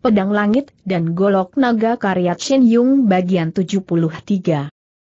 Pedang Langit dan Golok Naga karya Chen Yung bagian 73.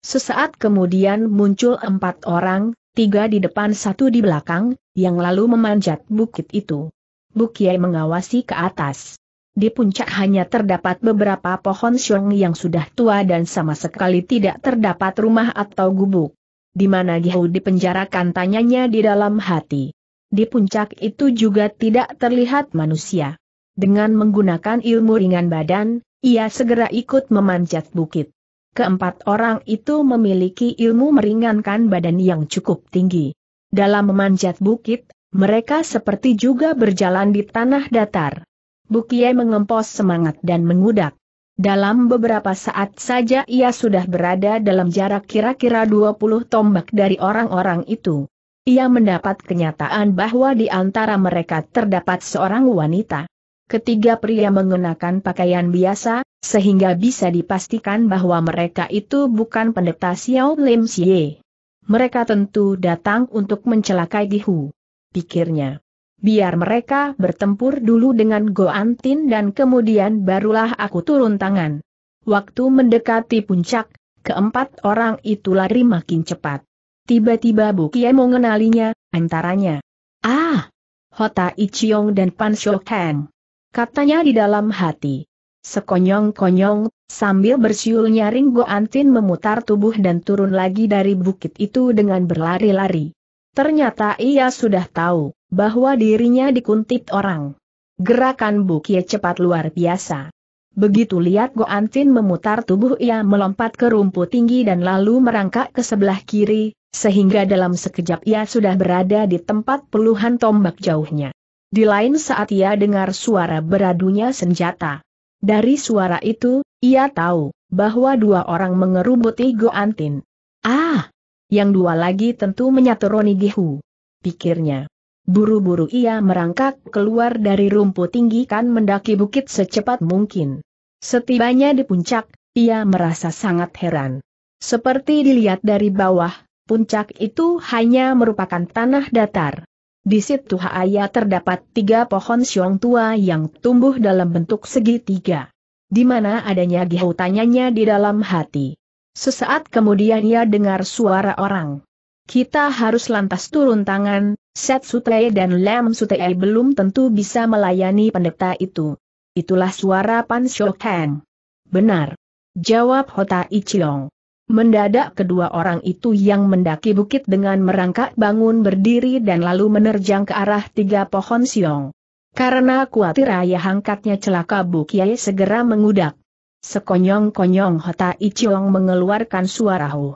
Sesaat kemudian muncul empat orang, tiga di depan satu di belakang, yang lalu memanjat bukit itu. Bukiai mengawasi ke atas. Di puncak hanya terdapat beberapa pohon siung yang sudah tua dan sama sekali tidak terdapat rumah atau gubuk. Di mana Gihou dipenjarakan tanyanya di dalam hati. Di puncak itu juga tidak terlihat manusia. Dengan menggunakan ilmu ringan badan, ia segera ikut memanjat bukit. Keempat orang itu memiliki ilmu meringankan badan yang cukup tinggi. Dalam memanjat bukit, mereka seperti juga berjalan di tanah datar. Bukie mengempos semangat dan mengudak. Dalam beberapa saat saja ia sudah berada dalam jarak kira-kira 20 tombak dari orang-orang itu. Ia mendapat kenyataan bahwa di antara mereka terdapat seorang wanita. Ketiga pria mengenakan pakaian biasa, sehingga bisa dipastikan bahwa mereka itu bukan pendeta Xiao Lim Xie. Mereka tentu datang untuk mencelakai Gihu. Pikirnya. Biar mereka bertempur dulu dengan Go Antin dan kemudian barulah aku turun tangan. Waktu mendekati puncak, keempat orang itu lari makin cepat. Tiba-tiba Kie mengenalinya, antaranya. Ah! Hota Ichiong dan Pan Shokan. Katanya di dalam hati. Sekonyong-konyong, sambil bersiul nyaring Go Antin memutar tubuh dan turun lagi dari bukit itu dengan berlari-lari. Ternyata ia sudah tahu, bahwa dirinya dikuntit orang. Gerakan Bukie cepat luar biasa. Begitu lihat Go Antin memutar tubuh ia melompat ke rumput tinggi dan lalu merangkak ke sebelah kiri, sehingga dalam sekejap ia sudah berada di tempat puluhan tombak jauhnya. Di lain saat ia dengar suara beradunya senjata. Dari suara itu, ia tahu bahwa dua orang mengerubuti Antin. Ah! Yang dua lagi tentu menyatu Roni Gihu. Pikirnya. Buru-buru ia merangkak keluar dari rumput tinggi kan mendaki bukit secepat mungkin. Setibanya di puncak, ia merasa sangat heran. Seperti dilihat dari bawah, puncak itu hanya merupakan tanah datar. Di situ Haaya terdapat tiga pohon siong tua yang tumbuh dalam bentuk segitiga. Di mana adanya Gihau tanyanya di dalam hati. Sesaat kemudian ia dengar suara orang. Kita harus lantas turun tangan, Set Sutei dan lem Sutei belum tentu bisa melayani pendeta itu. Itulah suara Pan Kang. Benar. Jawab Hota Ichiong. Mendadak kedua orang itu yang mendaki bukit dengan merangkak bangun berdiri dan lalu menerjang ke arah tiga pohon siong. Karena kuatir ayah angkatnya celaka Bu segera mengudak. Sekonyong-konyong Hota Iciong mengeluarkan suara hu.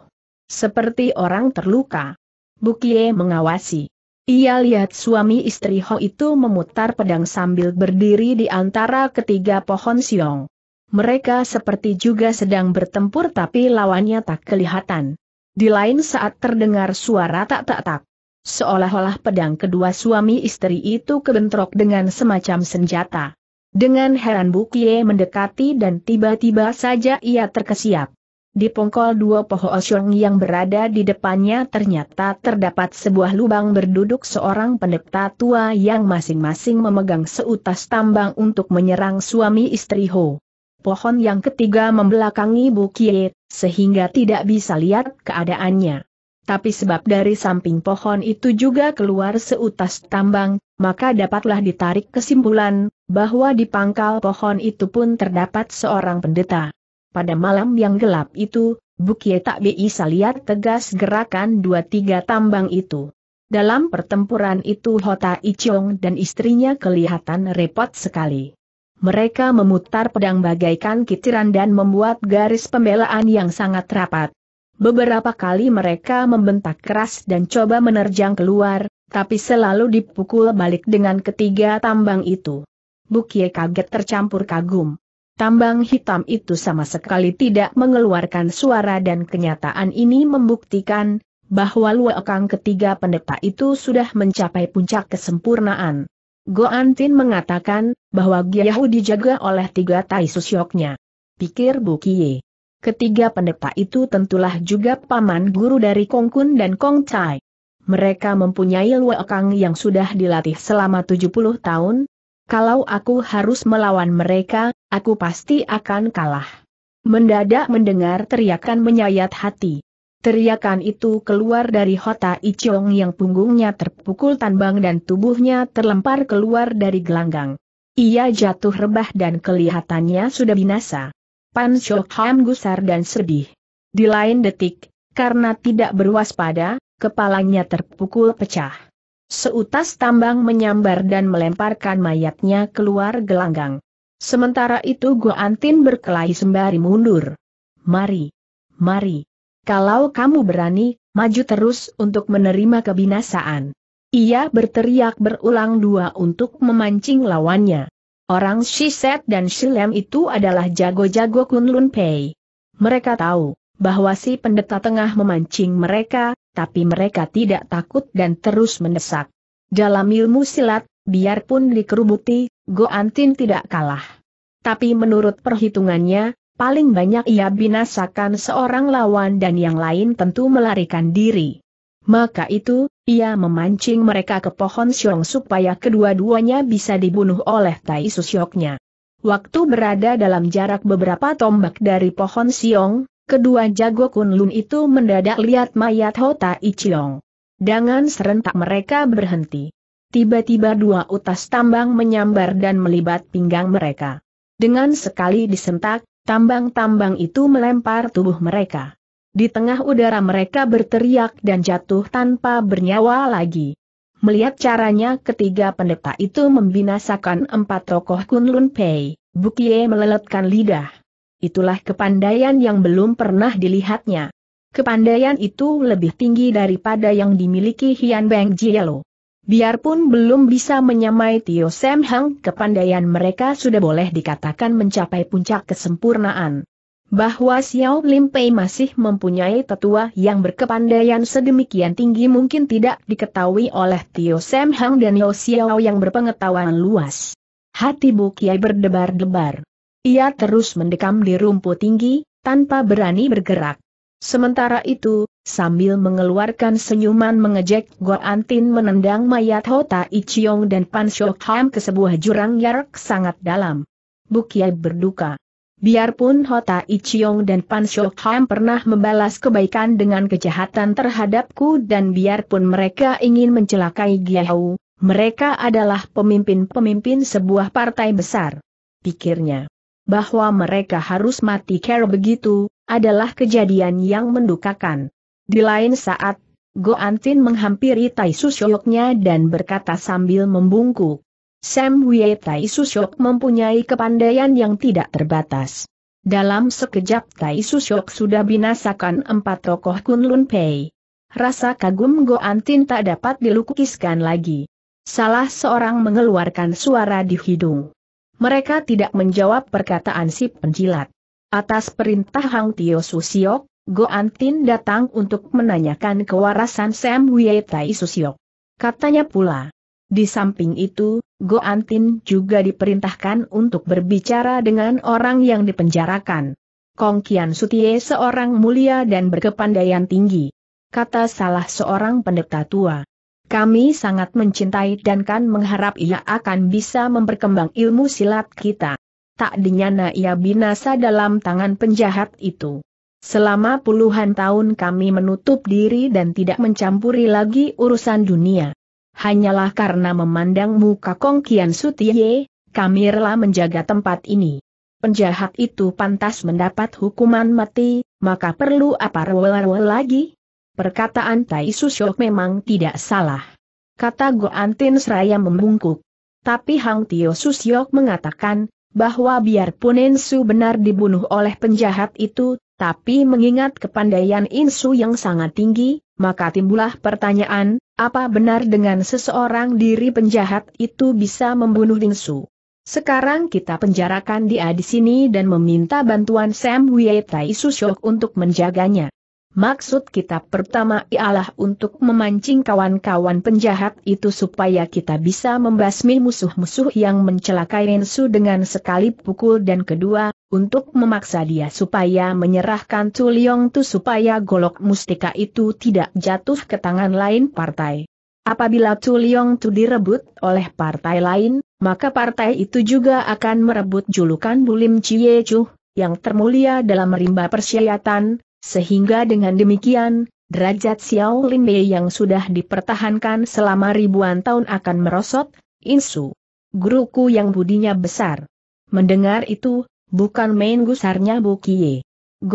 Seperti orang terluka. Bu mengawasi. Ia lihat suami istri Ho itu memutar pedang sambil berdiri di antara ketiga pohon siong. Mereka seperti juga sedang bertempur tapi lawannya tak kelihatan. Di lain saat terdengar suara tak-tak-tak. Seolah-olah pedang kedua suami istri itu kebentrok dengan semacam senjata. Dengan heran Bukie mendekati dan tiba-tiba saja ia terkesiap. Di pongkol dua pohon osyong yang berada di depannya ternyata terdapat sebuah lubang berduduk seorang pendeta tua yang masing-masing memegang seutas tambang untuk menyerang suami istri Ho pohon yang ketiga membelakangi bukit, sehingga tidak bisa lihat keadaannya. Tapi sebab dari samping pohon itu juga keluar seutas tambang, maka dapatlah ditarik kesimpulan, bahwa di pangkal pohon itu pun terdapat seorang pendeta. Pada malam yang gelap itu, Bukie tak bisa lihat tegas gerakan dua tiga tambang itu. Dalam pertempuran itu Hota Ichong dan istrinya kelihatan repot sekali mereka memutar pedang bagaikan kitiran dan membuat garis pembelaan yang sangat rapat. Beberapa kali mereka membentak keras dan coba menerjang keluar, tapi selalu dipukul balik dengan ketiga tambang itu. Bukie kaget tercampur kagum. Tambang hitam itu sama sekali tidak mengeluarkan suara dan kenyataan ini membuktikan bahwa Luokang ketiga pendeta itu sudah mencapai puncak kesempurnaan. Antin mengatakan, bahwa Giyahu dijaga oleh tiga tai susyoknya. Pikir Bu Kie. Ketiga pendeta itu tentulah juga paman guru dari Kong Kun dan Kong Chai. Mereka mempunyai luekang yang sudah dilatih selama 70 tahun. Kalau aku harus melawan mereka, aku pasti akan kalah. Mendadak mendengar teriakan menyayat hati. Teriakan itu keluar dari Hota Ichong yang punggungnya terpukul tanbang dan tubuhnya terlempar keluar dari gelanggang. Ia jatuh rebah dan kelihatannya sudah binasa. Pan Shok Ham gusar dan sedih. Di lain detik, karena tidak berwaspada, kepalanya terpukul pecah. Seutas tambang menyambar dan melemparkan mayatnya keluar gelanggang. Sementara itu Antin berkelahi sembari mundur. Mari, mari. Kalau kamu berani, maju terus untuk menerima kebinasaan. Ia berteriak berulang dua untuk memancing lawannya. Orang Shiset dan Shilem itu adalah jago-jago Kunlun Pei. Mereka tahu bahwa si pendeta tengah memancing mereka, tapi mereka tidak takut dan terus mendesak. Dalam ilmu silat, biarpun dikerubuti, Antin tidak kalah. Tapi menurut perhitungannya, paling banyak ia binasakan seorang lawan dan yang lain tentu melarikan diri. Maka itu, ia memancing mereka ke pohon siung supaya kedua-duanya bisa dibunuh oleh Tai Susyoknya. Waktu berada dalam jarak beberapa tombak dari pohon siong, kedua jago kunlun itu mendadak lihat mayat Hota Ichilong. Dengan serentak mereka berhenti. Tiba-tiba dua utas tambang menyambar dan melibat pinggang mereka. Dengan sekali disentak, Tambang-tambang itu melempar tubuh mereka. Di tengah udara mereka berteriak dan jatuh tanpa bernyawa lagi. Melihat caranya ketiga pendeta itu membinasakan empat tokoh Kunlun Pei, Bukie meleletkan lidah. Itulah kepandaian yang belum pernah dilihatnya. Kepandaian itu lebih tinggi daripada yang dimiliki Hian Beng Jielo. Biarpun belum bisa menyamai Tio Sam Hang, kepandaian mereka sudah boleh dikatakan mencapai puncak kesempurnaan. Bahwa Xiao Lim Pei masih mempunyai tetua yang berkepandaian sedemikian tinggi mungkin tidak diketahui oleh Tio Sam Hang dan Yo Xiao yang berpengetahuan luas. Hati Bu Kiai berdebar-debar. Ia terus mendekam di rumput tinggi, tanpa berani bergerak. Sementara itu, Sambil mengeluarkan senyuman mengejek Go Antin menendang mayat Hota Ichiong dan Pan Shok Ham ke sebuah jurang yang sangat dalam. Bukiai berduka. Biarpun Hota Ichiong dan Pan Shok Ham pernah membalas kebaikan dengan kejahatan terhadapku dan biarpun mereka ingin mencelakai Giao, mereka adalah pemimpin-pemimpin sebuah partai besar. Pikirnya bahwa mereka harus mati kera begitu, adalah kejadian yang mendukakan. Di lain saat, Go Antin menghampiri Tai Susyoknya dan berkata sambil membungkuk. Sam Wei Tai Susyok mempunyai kepandaian yang tidak terbatas. Dalam sekejap Tai Susyok sudah binasakan empat tokoh Kunlun Pei. Rasa kagum Go Antin tak dapat dilukiskan lagi. Salah seorang mengeluarkan suara di hidung. Mereka tidak menjawab perkataan si penjilat. Atas perintah Hang Tio Susiok, Go Antin datang untuk menanyakan kewarasan Sam Wei Tai Susiok. Katanya pula. Di samping itu, Go Antin juga diperintahkan untuk berbicara dengan orang yang dipenjarakan. Kong Kian Sutie seorang mulia dan berkepandaian tinggi. Kata salah seorang pendeta tua. Kami sangat mencintai dan kan mengharap ia akan bisa memperkembang ilmu silat kita. Tak dinyana ia binasa dalam tangan penjahat itu. Selama puluhan tahun kami menutup diri dan tidak mencampuri lagi urusan dunia. Hanyalah karena memandang muka Kong Kian Sutiye, kami rela menjaga tempat ini. Penjahat itu pantas mendapat hukuman mati, maka perlu apa rewel-rewel lagi? Perkataan Tai Susyok memang tidak salah. Kata Tin seraya membungkuk. Tapi Hang Tio Susyok mengatakan, bahwa biarpun Ensu benar dibunuh oleh penjahat itu, tapi mengingat kepandaian Insu yang sangat tinggi, maka timbullah pertanyaan, apa benar dengan seseorang diri penjahat itu bisa membunuh Insu? Sekarang kita penjarakan dia di sini dan meminta bantuan Sam Wei Wietai Susyok untuk menjaganya. Maksud kita pertama ialah untuk memancing kawan-kawan penjahat itu supaya kita bisa membasmi musuh-musuh yang mencelakai Insu dengan sekali pukul dan kedua, untuk memaksa dia supaya menyerahkan Tuliong Tu supaya golok mustika itu tidak jatuh ke tangan lain partai. Apabila Tuliong Tu direbut oleh partai lain, maka partai itu juga akan merebut julukan Bulim Chie Chu, yang termulia dalam rimba persyaratan, sehingga dengan demikian, derajat Xiao Lin Bei yang sudah dipertahankan selama ribuan tahun akan merosot, insu. Guruku yang budinya besar. Mendengar itu, Bukan main gusarnya Bu Bukie.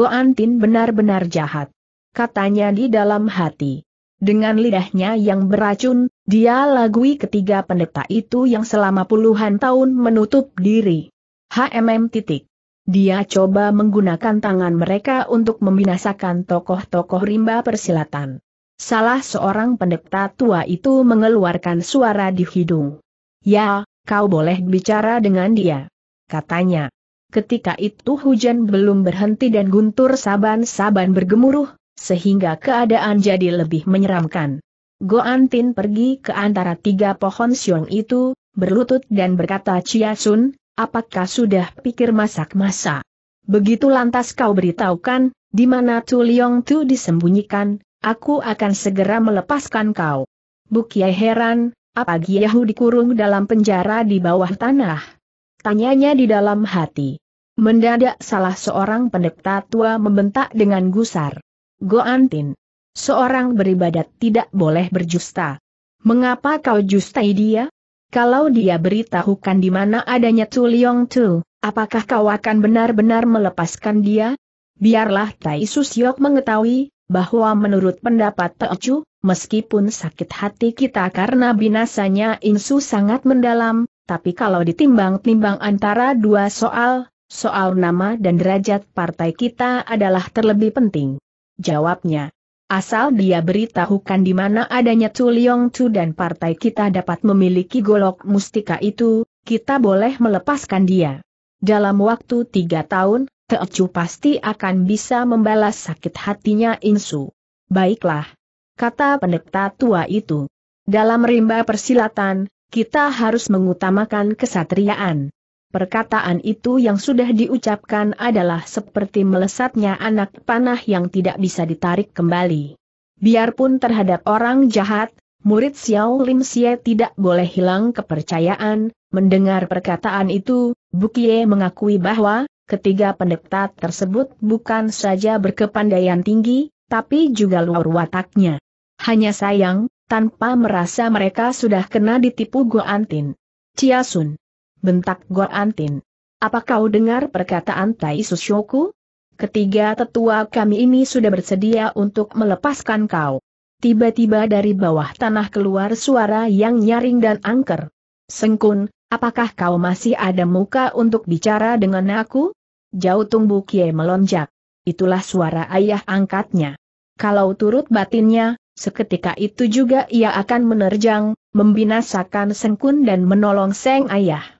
Antin benar-benar jahat. Katanya di dalam hati. Dengan lidahnya yang beracun, dia lagui ketiga pendeta itu yang selama puluhan tahun menutup diri. HMM titik. Dia coba menggunakan tangan mereka untuk membinasakan tokoh-tokoh rimba persilatan. Salah seorang pendeta tua itu mengeluarkan suara di hidung. Ya, kau boleh bicara dengan dia. Katanya. Ketika itu hujan belum berhenti dan guntur saban-saban bergemuruh, sehingga keadaan jadi lebih menyeramkan. Go Antin pergi ke antara tiga pohon siung itu, berlutut dan berkata Chia Sun, apakah sudah pikir masak masa? Begitu lantas kau beritahukan, di mana Tu Liong Tu disembunyikan, aku akan segera melepaskan kau. Bukia heran, apa Giyahu dikurung dalam penjara di bawah tanah? Tanyanya di dalam hati. Mendadak salah seorang pendeta tua membentak dengan gusar. Goantin. Seorang beribadat tidak boleh berjusta. Mengapa kau justai dia? Kalau dia beritahukan di mana adanya Tuliong Tu, apakah kau akan benar-benar melepaskan dia? Biarlah Tai Susyok mengetahui, bahwa menurut pendapat Teocu, meskipun sakit hati kita karena binasanya Insu sangat mendalam, tapi kalau ditimbang-timbang antara dua soal, Soal nama dan derajat partai kita adalah terlebih penting. Jawabnya. Asal dia beritahukan di mana adanya Tuliong Chu dan partai kita dapat memiliki golok mustika itu, kita boleh melepaskan dia. Dalam waktu tiga tahun, Teocu pasti akan bisa membalas sakit hatinya Insu. Baiklah. Kata pendeta tua itu. Dalam rimba persilatan, kita harus mengutamakan kesatriaan. Perkataan itu yang sudah diucapkan adalah seperti melesatnya anak panah yang tidak bisa ditarik kembali. Biarpun terhadap orang jahat, murid Xiao Lim Xie tidak boleh hilang kepercayaan, mendengar perkataan itu, Bukie mengakui bahwa, ketiga pendekta tersebut bukan saja berkepandaian tinggi, tapi juga luar wataknya. Hanya sayang, tanpa merasa mereka sudah kena ditipu Guantin. Chia Sun bentak Antin. Apa kau dengar perkataan Tai Susyoku? Ketiga tetua kami ini sudah bersedia untuk melepaskan kau. Tiba-tiba dari bawah tanah keluar suara yang nyaring dan angker. Sengkun, apakah kau masih ada muka untuk bicara dengan aku? Jauh tumbuh Kie melonjak. Itulah suara ayah angkatnya. Kalau turut batinnya, seketika itu juga ia akan menerjang, membinasakan Sengkun dan menolong Seng Ayah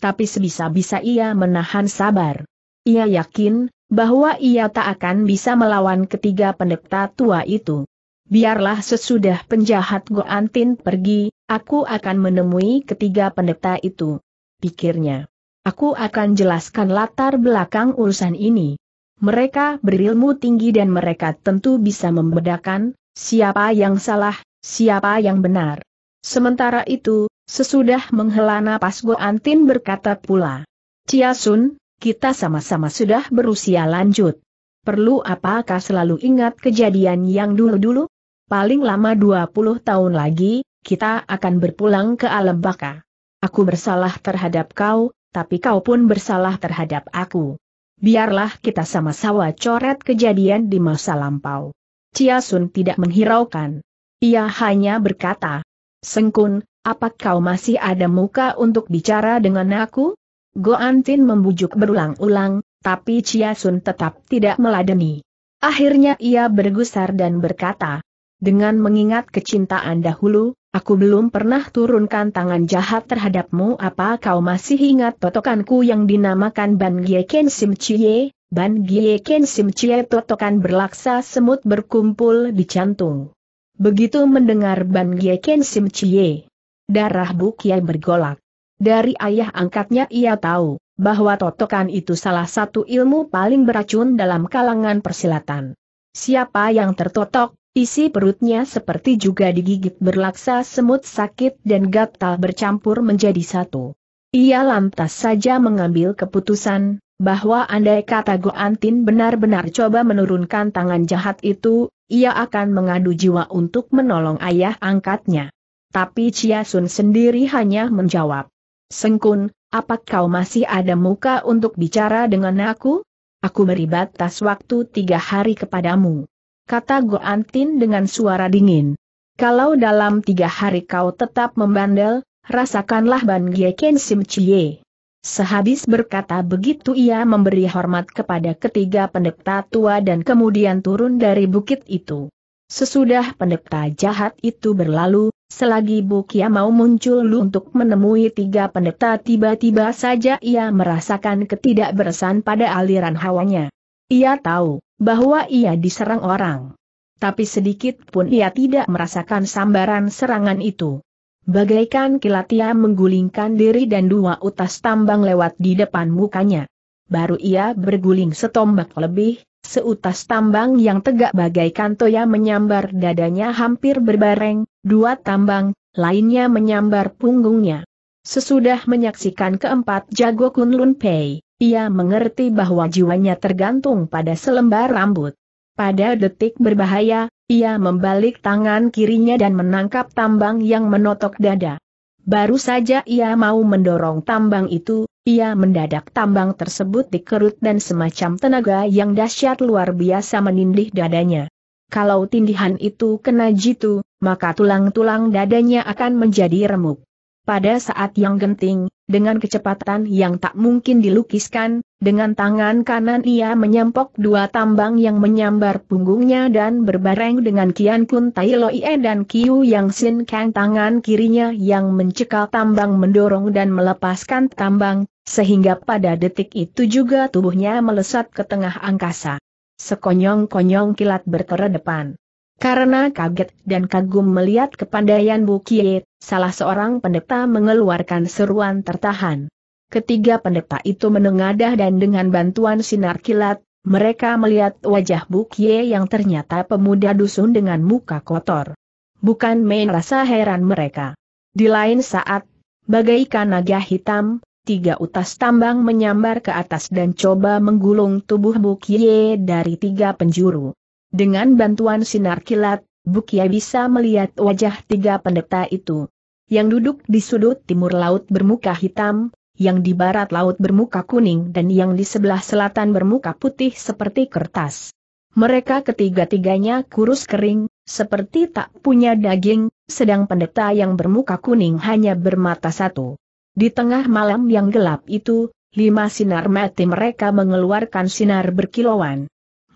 tapi sebisa-bisa ia menahan sabar. Ia yakin, bahwa ia tak akan bisa melawan ketiga pendeta tua itu. Biarlah sesudah penjahat Goantin pergi, aku akan menemui ketiga pendeta itu. Pikirnya. Aku akan jelaskan latar belakang urusan ini. Mereka berilmu tinggi dan mereka tentu bisa membedakan, siapa yang salah, siapa yang benar. Sementara itu, sesudah menghela napas Go Antin berkata pula. Cia Sun, kita sama-sama sudah berusia lanjut. Perlu apakah selalu ingat kejadian yang dulu-dulu? Paling lama 20 tahun lagi, kita akan berpulang ke alam baka. Aku bersalah terhadap kau, tapi kau pun bersalah terhadap aku. Biarlah kita sama-sama coret kejadian di masa lampau. Chia Sun tidak menghiraukan. Ia hanya berkata, Sengkun, apa kau masih ada muka untuk bicara dengan aku? Goantin membujuk berulang-ulang, tapi Chia Sun tetap tidak meladeni. Akhirnya ia bergusar dan berkata, dengan mengingat kecintaan dahulu, aku belum pernah turunkan tangan jahat terhadapmu apa kau masih ingat totokanku yang dinamakan Ban Gye Ken Sim Chie, Ban Gye Ken Sim Chie totokan berlaksa semut berkumpul di cantung. Begitu mendengar Ban Ye Ken Sim Chie, darah bukia bergolak. Dari ayah angkatnya ia tahu bahwa totokan itu salah satu ilmu paling beracun dalam kalangan persilatan. Siapa yang tertotok, isi perutnya seperti juga digigit berlaksa semut sakit dan gatal bercampur menjadi satu. Ia lantas saja mengambil keputusan, bahwa andai kata Goantin benar-benar coba menurunkan tangan jahat itu, ia akan mengadu jiwa untuk menolong ayah angkatnya. Tapi Chia Sun sendiri hanya menjawab, Sengkun, apakah kau masih ada muka untuk bicara dengan aku? Aku beri batas waktu tiga hari kepadamu. Kata Goantin dengan suara dingin. Kalau dalam tiga hari kau tetap membandel, rasakanlah Ban Gye Ken Sim Chie. Sehabis berkata begitu ia memberi hormat kepada ketiga pendeta tua dan kemudian turun dari bukit itu. Sesudah pendeta jahat itu berlalu, selagi Bukia mau muncul lu untuk menemui tiga pendeta tiba-tiba saja ia merasakan ketidakberesan pada aliran hawanya. Ia tahu bahwa ia diserang orang. Tapi sedikit pun ia tidak merasakan sambaran serangan itu. Bagaikan kilat ia menggulingkan diri dan dua utas tambang lewat di depan mukanya. Baru ia berguling setombak lebih, seutas tambang yang tegak bagaikan toya menyambar dadanya hampir berbareng, dua tambang, lainnya menyambar punggungnya. Sesudah menyaksikan keempat jago Kunlun Pei, ia mengerti bahwa jiwanya tergantung pada selembar rambut. Pada detik berbahaya, ia membalik tangan kirinya dan menangkap tambang yang menotok dada. Baru saja ia mau mendorong tambang itu, ia mendadak tambang tersebut dikerut dan semacam tenaga yang dahsyat luar biasa menindih dadanya. Kalau tindihan itu kena jitu, maka tulang-tulang dadanya akan menjadi remuk. Pada saat yang genting, dengan kecepatan yang tak mungkin dilukiskan, dengan tangan kanan ia menyamPok dua tambang yang menyambar punggungnya dan berbareng dengan Kian Kun Tai Loi dan Kiu Yang Sin Kang tangan kirinya yang mencekal tambang mendorong dan melepaskan tambang, sehingga pada detik itu juga tubuhnya melesat ke tengah angkasa. Sekonyong-konyong kilat berkeredepan. Karena kaget dan kagum melihat kepandaian Bukie, salah seorang pendeta mengeluarkan seruan tertahan. Ketiga pendeta itu menengadah dan dengan bantuan sinar kilat, mereka melihat wajah Bukie yang ternyata pemuda dusun dengan muka kotor. Bukan main rasa heran mereka. Di lain saat, bagaikan naga hitam, tiga utas tambang menyambar ke atas dan coba menggulung tubuh Bukie dari tiga penjuru. Dengan bantuan sinar kilat, Bukia bisa melihat wajah tiga pendeta itu. Yang duduk di sudut timur laut bermuka hitam, yang di barat laut bermuka kuning dan yang di sebelah selatan bermuka putih seperti kertas. Mereka ketiga-tiganya kurus kering, seperti tak punya daging, sedang pendeta yang bermuka kuning hanya bermata satu. Di tengah malam yang gelap itu, lima sinar mati mereka mengeluarkan sinar berkilauan.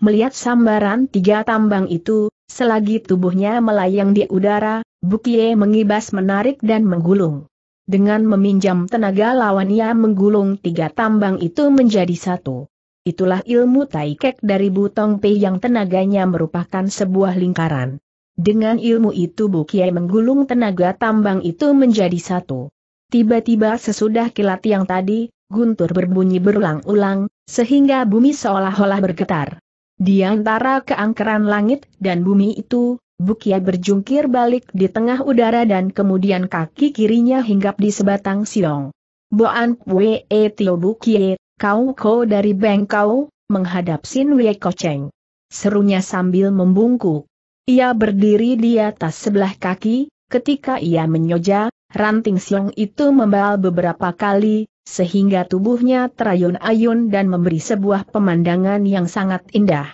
Melihat sambaran tiga tambang itu, selagi tubuhnya melayang di udara, Bukie mengibas menarik dan menggulung. Dengan meminjam tenaga lawan ia menggulung tiga tambang itu menjadi satu. Itulah ilmu taikek dari Butong Pei yang tenaganya merupakan sebuah lingkaran. Dengan ilmu itu Bukie menggulung tenaga tambang itu menjadi satu. Tiba-tiba sesudah kilat yang tadi, guntur berbunyi berulang-ulang, sehingga bumi seolah-olah bergetar. Di antara keangkeran langit dan bumi itu, Bukia berjungkir balik di tengah udara dan kemudian kaki kirinya hinggap di sebatang siong. Boan Pue E Tio Bukie, kau ko dari bengkau, menghadap Sin Wei Kocheng. Serunya sambil membungkuk. Ia berdiri di atas sebelah kaki, ketika ia menyoja, ranting siong itu membal beberapa kali, sehingga tubuhnya terayun-ayun dan memberi sebuah pemandangan yang sangat indah.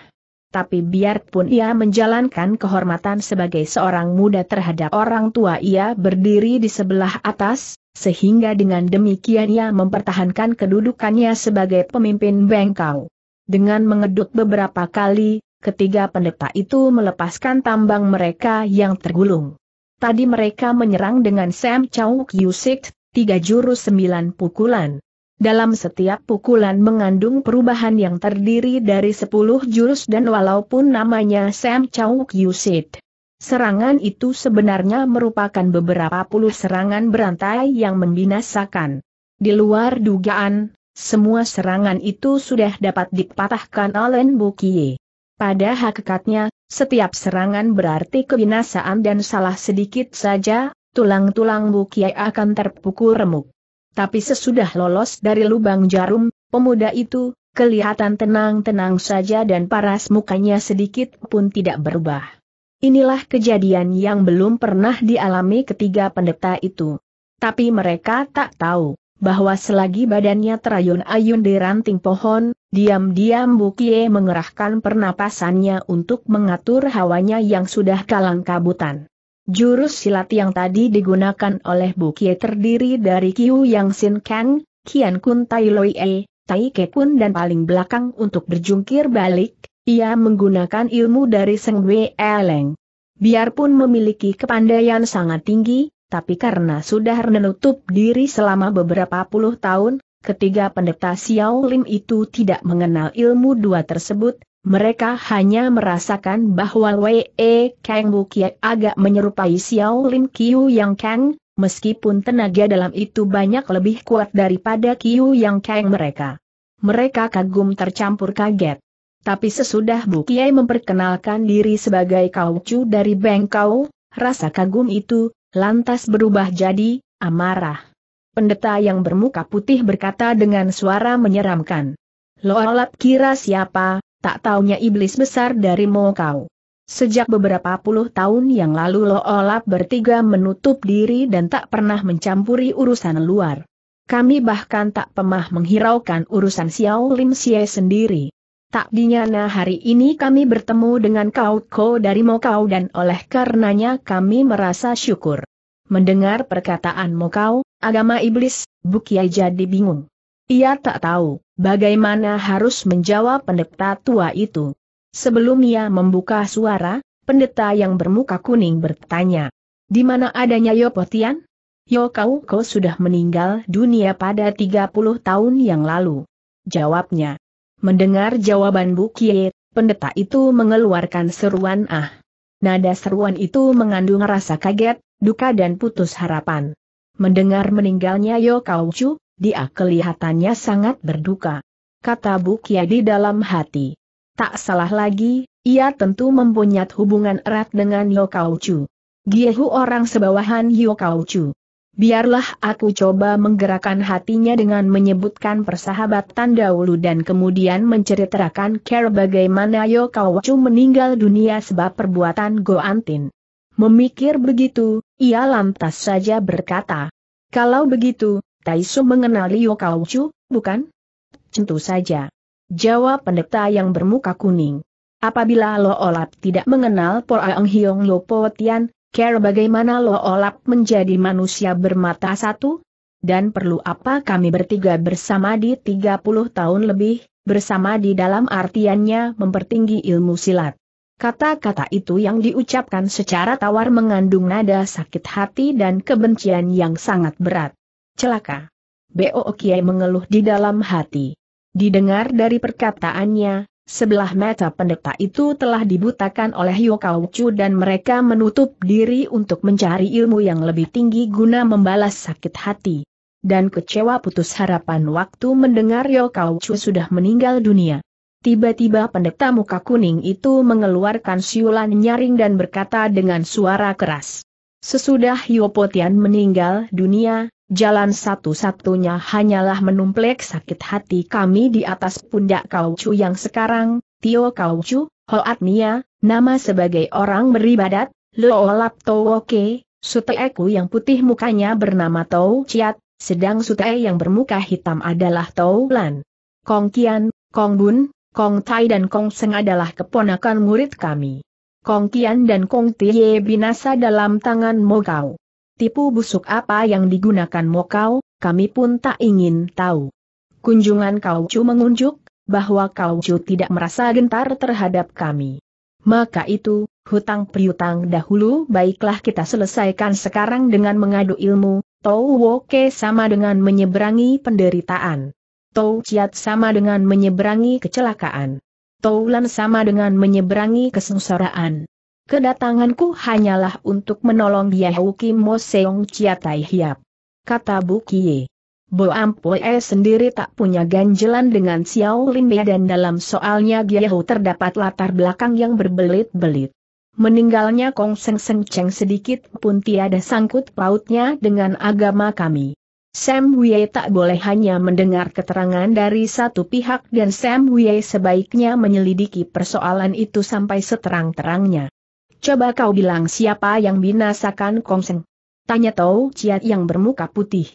Tapi biarpun ia menjalankan kehormatan sebagai seorang muda terhadap orang tua ia berdiri di sebelah atas, sehingga dengan demikian ia mempertahankan kedudukannya sebagai pemimpin bengkau. Dengan mengeduk beberapa kali, ketiga pendeta itu melepaskan tambang mereka yang tergulung. Tadi mereka menyerang dengan Sam Chow Kyusik, tiga jurus sembilan pukulan. Dalam setiap pukulan mengandung perubahan yang terdiri dari sepuluh jurus dan walaupun namanya Sam Chow Kyusit. Serangan itu sebenarnya merupakan beberapa puluh serangan berantai yang membinasakan. Di luar dugaan, semua serangan itu sudah dapat dipatahkan oleh Bukie. Pada hakikatnya, setiap serangan berarti kebinasaan dan salah sedikit saja, tulang-tulang Bukiai akan terpukul remuk. Tapi sesudah lolos dari lubang jarum, pemuda itu, kelihatan tenang-tenang saja dan paras mukanya sedikit pun tidak berubah. Inilah kejadian yang belum pernah dialami ketiga pendeta itu. Tapi mereka tak tahu, bahwa selagi badannya terayun-ayun di ranting pohon, diam-diam Bukie mengerahkan pernapasannya untuk mengatur hawanya yang sudah kalang kabutan. Jurus silat yang tadi digunakan oleh Bukie terdiri dari Kiu Yang Sin Kang, Kian Kun Tai Loi E, Tai Ke Kun dan paling belakang untuk berjungkir balik, ia menggunakan ilmu dari Seng Wei e Leng. Biarpun memiliki kepandaian sangat tinggi, tapi karena sudah menutup diri selama beberapa puluh tahun, ketiga pendeta Xiao Lim itu tidak mengenal ilmu dua tersebut, mereka hanya merasakan bahwa Wei e Kang Wukia agak menyerupai Xiao Lin Qiu Yang Kang, meskipun tenaga dalam itu banyak lebih kuat daripada Qiu Yang Kang mereka. Mereka kagum tercampur kaget. Tapi sesudah Bu memperkenalkan diri sebagai kaucu dari Bengkau, rasa kagum itu, lantas berubah jadi, amarah. Pendeta yang bermuka putih berkata dengan suara menyeramkan. Lo Alat kira siapa, tak taunya iblis besar dari Mokau. Sejak beberapa puluh tahun yang lalu Lo Olap bertiga menutup diri dan tak pernah mencampuri urusan luar. Kami bahkan tak pemah menghiraukan urusan Xiao Lim Xie sendiri. Tak dinyana hari ini kami bertemu dengan Kau Ko dari Mokau dan oleh karenanya kami merasa syukur. Mendengar perkataan Mokau, agama iblis, Bukiai jadi bingung. Ia tak tahu, bagaimana harus menjawab pendeta tua itu. Sebelum ia membuka suara, pendeta yang bermuka kuning bertanya, di mana adanya Yopotian? Yokauko sudah meninggal dunia pada 30 tahun yang lalu. Jawabnya. Mendengar jawaban Bu pendeta itu mengeluarkan seruan ah. Nada seruan itu mengandung rasa kaget, duka dan putus harapan. Mendengar meninggalnya Chu, dia kelihatannya sangat berduka. Kata Bu Kia di dalam hati. Tak salah lagi, ia tentu mempunyai hubungan erat dengan Yokauchu. Giehu orang sebawahan Yokauchu. Biarlah aku coba menggerakkan hatinya dengan menyebutkan persahabatan dahulu dan kemudian menceritakan care bagaimana Yokawacu meninggal dunia sebab perbuatan Goantin. Memikir begitu, ia lantas saja berkata, kalau begitu, Taisu mengenali Yokauchu, bukan? Tentu saja. Jawab pendeta yang bermuka kuning. Apabila Lo Olap tidak mengenal Po Aeng Hiong Lo Po Tian, care bagaimana Lo Olap menjadi manusia bermata satu? Dan perlu apa kami bertiga bersama di 30 tahun lebih, bersama di dalam artiannya mempertinggi ilmu silat. Kata-kata itu yang diucapkan secara tawar mengandung nada sakit hati dan kebencian yang sangat berat celaka. Bo Kiai mengeluh di dalam hati. Didengar dari perkataannya, sebelah mata pendeta itu telah dibutakan oleh Yokaucu dan mereka menutup diri untuk mencari ilmu yang lebih tinggi guna membalas sakit hati. Dan kecewa putus harapan waktu mendengar Yokaucu sudah meninggal dunia. Tiba-tiba pendeta muka kuning itu mengeluarkan siulan nyaring dan berkata dengan suara keras. Sesudah Yopotian meninggal dunia, jalan satu-satunya hanyalah menumplek sakit hati kami di atas pundak Kaucu yang sekarang, Tio Kaucu, Hoatnia, nama sebagai orang beribadat, Loolap Towoke, Suteeku yang putih mukanya bernama Tau Chiat, sedang Sutee yang bermuka hitam adalah Tau Lan. Kong Kian, Kong Bun, Kong Tai dan Kong Seng adalah keponakan murid kami. Kong Kian dan Kong Tie binasa dalam tangan Mokau. Tipu busuk apa yang digunakan Mokau, kami pun tak ingin tahu. Kunjungan kau Chu mengunjuk, bahwa kau Chu tidak merasa gentar terhadap kami. Maka itu, hutang priutang dahulu baiklah kita selesaikan sekarang dengan mengadu ilmu, Tou Woke sama dengan menyeberangi penderitaan. Tou Chiat sama dengan menyeberangi kecelakaan. Toulan sama dengan menyeberangi kesengsaraan. Kedatanganku hanyalah untuk menolong Mo Seong Chia Tai Hiap. Kata Bu Kie. Bo Ampoe sendiri tak punya ganjelan dengan Xiao Lin Bia dan dalam soalnya Gyehu terdapat latar belakang yang berbelit-belit. Meninggalnya Kong Seng Seng Cheng sedikit pun tiada sangkut pautnya dengan agama kami. Sam Wei tak boleh hanya mendengar keterangan dari satu pihak dan Sam Wei sebaiknya menyelidiki persoalan itu sampai seterang-terangnya. Coba kau bilang siapa yang binasakan Kong Seng? Tanya Tau Chiat yang bermuka putih.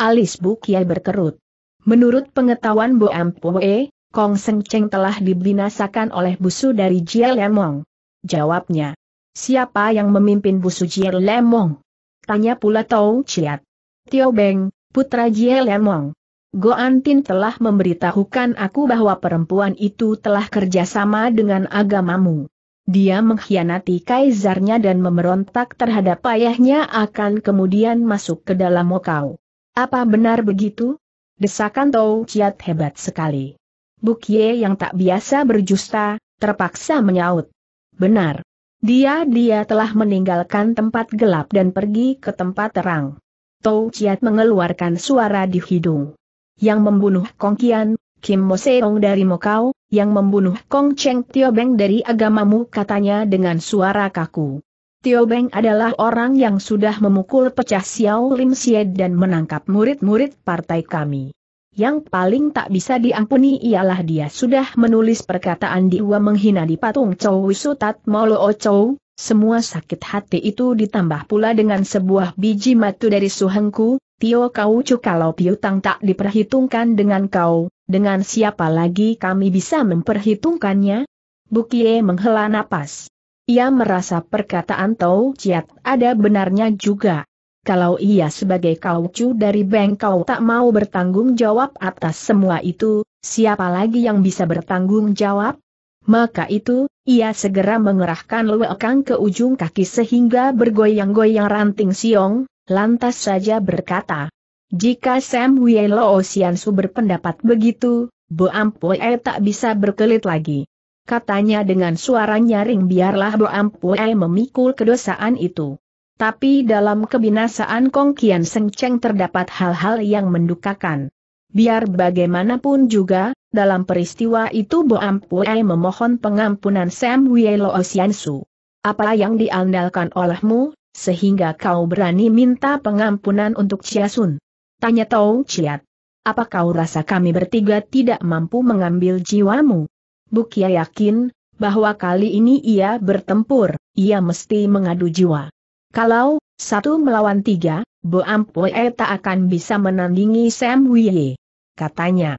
Alis Bukia berkerut. Menurut pengetahuan Bo Ampoe, Kong Seng Cheng telah dibinasakan oleh busu dari Jie Lemong. Jawabnya. Siapa yang memimpin busu Jie Lemong? Tanya pula Tau Chiat. Tio Beng, Putra Jie Lemong. Antin telah memberitahukan aku bahwa perempuan itu telah kerjasama dengan agamamu. Dia mengkhianati kaisarnya dan memberontak terhadap ayahnya akan kemudian masuk ke dalam mokau. Apa benar begitu? Desakan Tou Chiat hebat sekali. Bukie yang tak biasa berjusta, terpaksa menyaut. Benar. Dia-dia telah meninggalkan tempat gelap dan pergi ke tempat terang. Tou Chiat mengeluarkan suara di hidung. Yang membunuh Kong Kian, Kim Mo Seong dari Mokau, yang membunuh Kong Cheng Tio Beng dari agamamu katanya dengan suara kaku. Tio Beng adalah orang yang sudah memukul pecah Xiao Lim Sied dan menangkap murid-murid partai kami. Yang paling tak bisa diampuni ialah dia sudah menulis perkataan di uang menghina di patung Chou Wisutat Molo Chow, semua sakit hati itu ditambah pula dengan sebuah biji matu dari suhengku, Tio kau cu kalau piutang tak diperhitungkan dengan kau, dengan siapa lagi kami bisa memperhitungkannya? Bukie menghela napas. Ia merasa perkataan Tau Ciat ada benarnya juga. Kalau ia sebagai kau cu dari Beng kau tak mau bertanggung jawab atas semua itu, siapa lagi yang bisa bertanggung jawab? Maka itu, ia segera mengerahkan luekang ke ujung kaki sehingga bergoyang-goyang ranting siong, lantas saja berkata. Jika Sam wei Lo Osiansu berpendapat begitu, Bo Ampue tak bisa berkelit lagi. Katanya dengan suara nyaring biarlah Bo Ampue memikul kedosaan itu. Tapi dalam kebinasaan Kong Kian Seng Cheng terdapat hal-hal yang mendukakan. Biar bagaimanapun juga, dalam peristiwa itu Boam Puei memohon pengampunan Sam Wielo Osiansu. Apa yang diandalkan olehmu, sehingga kau berani minta pengampunan untuk Chia Sun? Tanya Tau Chiat. Apa kau rasa kami bertiga tidak mampu mengambil jiwamu? Bukia yakin, bahwa kali ini ia bertempur, ia mesti mengadu jiwa. Kalau, satu melawan tiga, Boam Poe tak akan bisa menandingi Sam Wei. Katanya.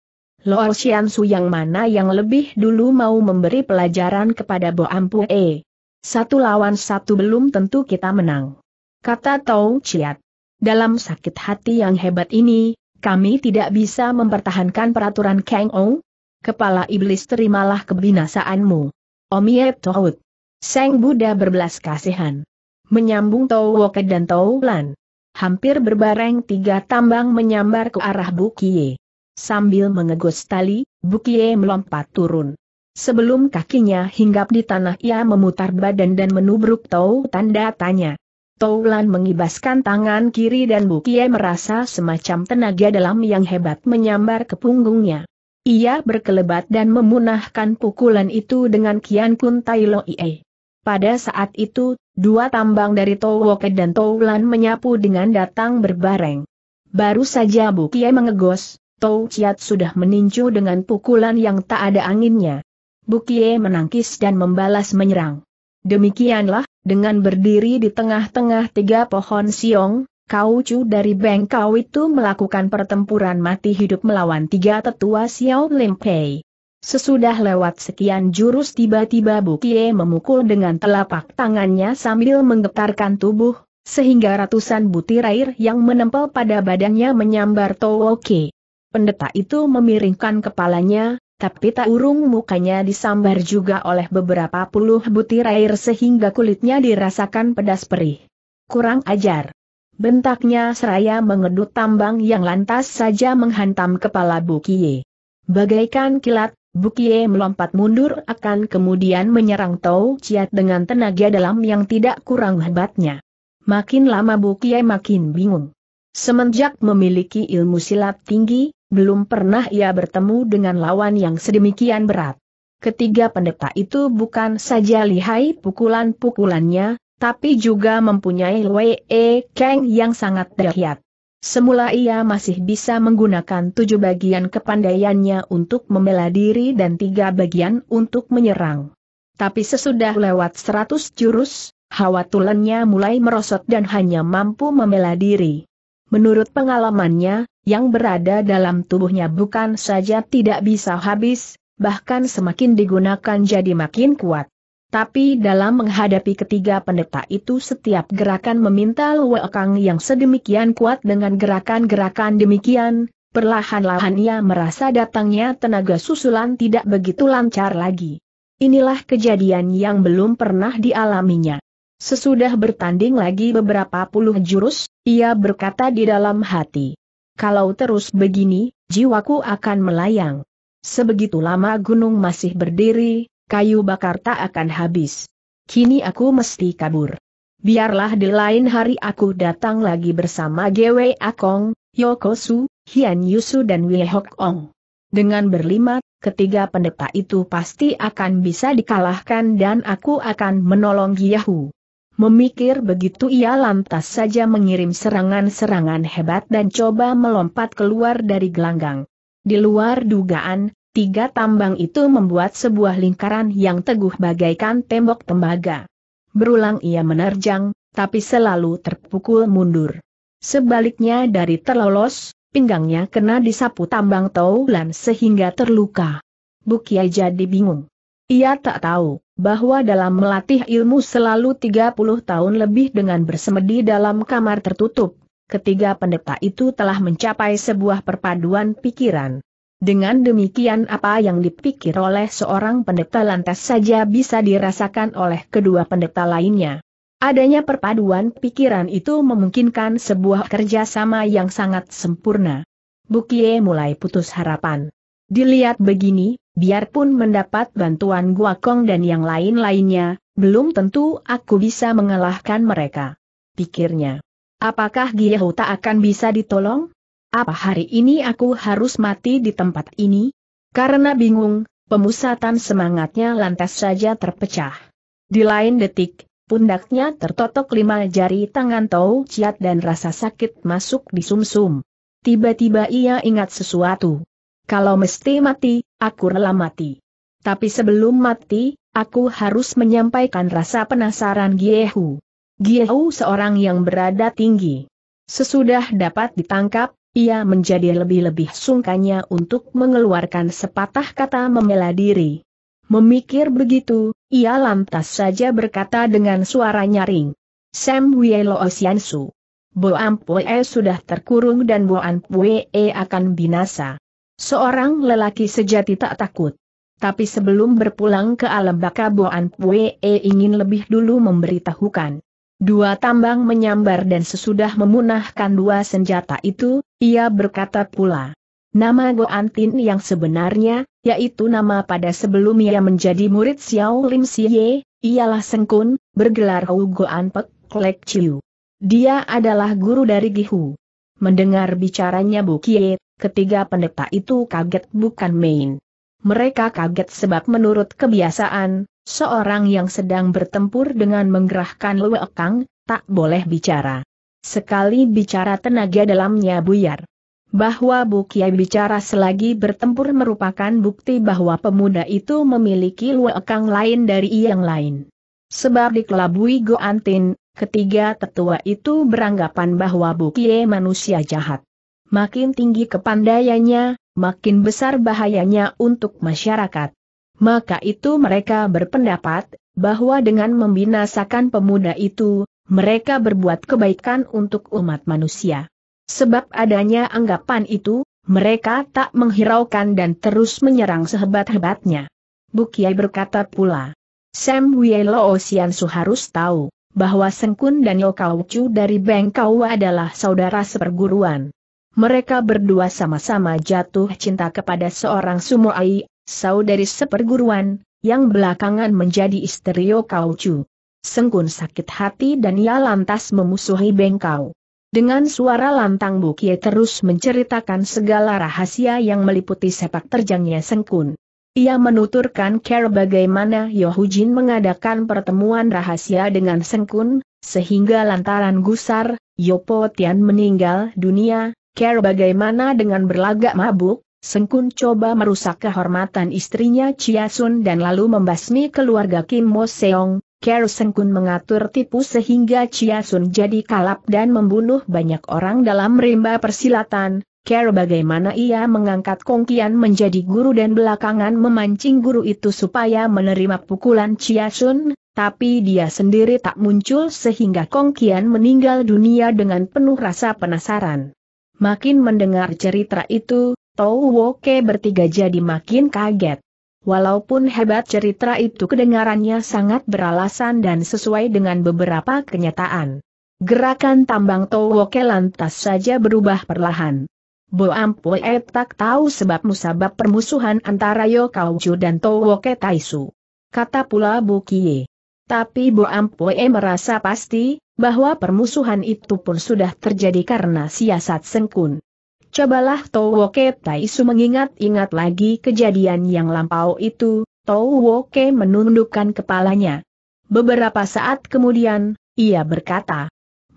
Loa Xiansu yang mana yang lebih dulu mau memberi pelajaran kepada Bo Ampu E? Satu lawan satu belum tentu kita menang. Kata Tau Ciat. Dalam sakit hati yang hebat ini, kami tidak bisa mempertahankan peraturan Kang Ong. Kepala iblis terimalah kebinasaanmu. Omie Tohut. Seng Buddha berbelas kasihan. Menyambung Tau Woke dan Tau Lan. Hampir berbareng tiga tambang menyambar ke arah Bukie. Sambil mengegus tali, Bukie melompat turun. Sebelum kakinya hinggap di tanah ia memutar badan dan menubruk Tau tanda tanya. Toulan mengibaskan tangan kiri dan Bukie merasa semacam tenaga dalam yang hebat menyambar ke punggungnya. Ia berkelebat dan memunahkan pukulan itu dengan Kian Kun Tai Lo Ie. Pada saat itu, dua tambang dari Towoke dan Toulan menyapu dengan datang berbareng. Baru saja Bukie mengegos, Tou Chiat sudah meninju dengan pukulan yang tak ada anginnya. Bukie menangkis dan membalas menyerang. Demikianlah, dengan berdiri di tengah-tengah tiga pohon siong, Kau dari Bengkau itu melakukan pertempuran mati hidup melawan tiga tetua Xiao Lim Pei. Sesudah lewat sekian jurus tiba-tiba Bukie memukul dengan telapak tangannya sambil menggetarkan tubuh, sehingga ratusan butir air yang menempel pada badannya menyambar Towoke. Pendeta itu memiringkan kepalanya, tapi tak urung mukanya disambar juga oleh beberapa puluh butir air sehingga kulitnya dirasakan pedas perih. Kurang ajar. Bentaknya seraya mengedut tambang yang lantas saja menghantam kepala Bukie. Bagaikan kilat, Bukie melompat mundur akan kemudian menyerang Tau Ciat dengan tenaga dalam yang tidak kurang hebatnya. Makin lama Bukie makin bingung. Semenjak memiliki ilmu silat tinggi, belum pernah ia bertemu dengan lawan yang sedemikian berat. Ketiga pendeta itu bukan saja lihai pukulan-pukulannya, tapi juga mempunyai Wei e Kang yang sangat dahsyat. Semula ia masih bisa menggunakan tujuh bagian kepandaiannya untuk membela diri dan tiga bagian untuk menyerang. Tapi sesudah lewat seratus jurus, hawa tulennya mulai merosot dan hanya mampu membela diri. Menurut pengalamannya, yang berada dalam tubuhnya bukan saja tidak bisa habis, bahkan semakin digunakan jadi makin kuat. Tapi dalam menghadapi ketiga pendeta itu setiap gerakan meminta Luwekang yang sedemikian kuat dengan gerakan-gerakan demikian, perlahan-lahan ia merasa datangnya tenaga susulan tidak begitu lancar lagi. Inilah kejadian yang belum pernah dialaminya. Sesudah bertanding lagi beberapa puluh jurus, ia berkata di dalam hati, kalau terus begini, jiwaku akan melayang. Sebegitu lama gunung masih berdiri, kayu bakar tak akan habis. Kini aku mesti kabur. Biarlah di lain hari aku datang lagi bersama Gwe Akong, Yokosu, Hian Yusu dan Wihok Ong. Dengan berlima, ketiga pendeta itu pasti akan bisa dikalahkan dan aku akan menolong Yahu. Memikir begitu ia lantas saja mengirim serangan-serangan hebat dan coba melompat keluar dari gelanggang. Di luar dugaan, tiga tambang itu membuat sebuah lingkaran yang teguh bagaikan tembok tembaga. Berulang ia menerjang, tapi selalu terpukul mundur. Sebaliknya dari terlolos, pinggangnya kena disapu tambang taulan sehingga terluka. Bukia jadi bingung. Ia tak tahu bahwa dalam melatih ilmu selalu 30 tahun lebih dengan bersemedi dalam kamar tertutup, ketiga pendeta itu telah mencapai sebuah perpaduan pikiran. Dengan demikian apa yang dipikir oleh seorang pendeta lantas saja bisa dirasakan oleh kedua pendeta lainnya. Adanya perpaduan pikiran itu memungkinkan sebuah kerjasama yang sangat sempurna. Bukie mulai putus harapan. Dilihat begini, biarpun mendapat bantuan Gua Kong dan yang lain-lainnya, belum tentu aku bisa mengalahkan mereka. Pikirnya. Apakah Gieho tak akan bisa ditolong? Apa hari ini aku harus mati di tempat ini? Karena bingung, pemusatan semangatnya lantas saja terpecah. Di lain detik, pundaknya tertotok lima jari tangan Tau Ciat dan rasa sakit masuk di sumsum. Tiba-tiba ia ingat sesuatu. Kalau mesti mati, aku rela mati. Tapi sebelum mati, aku harus menyampaikan rasa penasaran Giehu. Giehu seorang yang berada tinggi. Sesudah dapat ditangkap, ia menjadi lebih-lebih sungkanya untuk mengeluarkan sepatah kata membela diri. Memikir begitu, ia lantas saja berkata dengan suara nyaring. Sam Wielo Osiansu. Bo Ampue sudah terkurung dan Bo Pue akan binasa. Seorang lelaki sejati tak takut. Tapi sebelum berpulang ke alam baka Boan Pue e ingin lebih dulu memberitahukan. Dua tambang menyambar dan sesudah memunahkan dua senjata itu, ia berkata pula. Nama Goan Tin yang sebenarnya, yaitu nama pada sebelum ia menjadi murid Xiao Lim Siye, ialah Sengkun, bergelar Hou Goan Pek Klek Chiu. Dia adalah guru dari Gihu. Mendengar bicaranya Bu Kie, Ketiga pendeta itu kaget bukan main. Mereka kaget sebab menurut kebiasaan, seorang yang sedang bertempur dengan menggerahkan lewekang, tak boleh bicara. Sekali bicara tenaga dalamnya buyar. Bahwa bukia bicara selagi bertempur merupakan bukti bahwa pemuda itu memiliki lewekang lain dari yang lain. Sebab dikelabui Goantin, ketiga tetua itu beranggapan bahwa Bukie manusia jahat makin tinggi kepandaiannya, makin besar bahayanya untuk masyarakat. Maka itu mereka berpendapat, bahwa dengan membinasakan pemuda itu, mereka berbuat kebaikan untuk umat manusia. Sebab adanya anggapan itu, mereka tak menghiraukan dan terus menyerang sehebat-hebatnya. Bukiai berkata pula, Sam Wielo Osiansu harus tahu, bahwa Sengkun dan Yokaucu dari Bengkau adalah saudara seperguruan mereka berdua sama-sama jatuh cinta kepada seorang sumoai, saudari seperguruan, yang belakangan menjadi istri Kaucu. Sengkun sakit hati dan ia lantas memusuhi Bengkau. Dengan suara lantang Bukie terus menceritakan segala rahasia yang meliputi sepak terjangnya Sengkun. Ia menuturkan care bagaimana Yohujin mengadakan pertemuan rahasia dengan Sengkun, sehingga lantaran gusar, Yopo Tian meninggal dunia, Care bagaimana dengan berlagak mabuk, Sengkun coba merusak kehormatan istrinya Chia Sun dan lalu membasmi keluarga Kim Mo Seong, Care Sengkun mengatur tipu sehingga Chia Sun jadi kalap dan membunuh banyak orang dalam rimba persilatan. Care bagaimana ia mengangkat Kong Kian menjadi guru dan belakangan memancing guru itu supaya menerima pukulan Chia Sun, tapi dia sendiri tak muncul sehingga Kong Kian meninggal dunia dengan penuh rasa penasaran. Makin mendengar cerita itu, Tou Woke bertiga jadi makin kaget. Walaupun hebat cerita itu kedengarannya sangat beralasan dan sesuai dengan beberapa kenyataan. Gerakan tambang Towoke lantas saja berubah perlahan. Bo tak tahu sebab musabab permusuhan antara Yokauju dan Towoke Taisu. Kata pula Bukie. Tapi Bo merasa pasti, bahwa permusuhan itu pun sudah terjadi karena siasat sengkun. Cobalah Towoke Taisu mengingat-ingat lagi kejadian yang lampau itu, Towoke menundukkan kepalanya. Beberapa saat kemudian, ia berkata,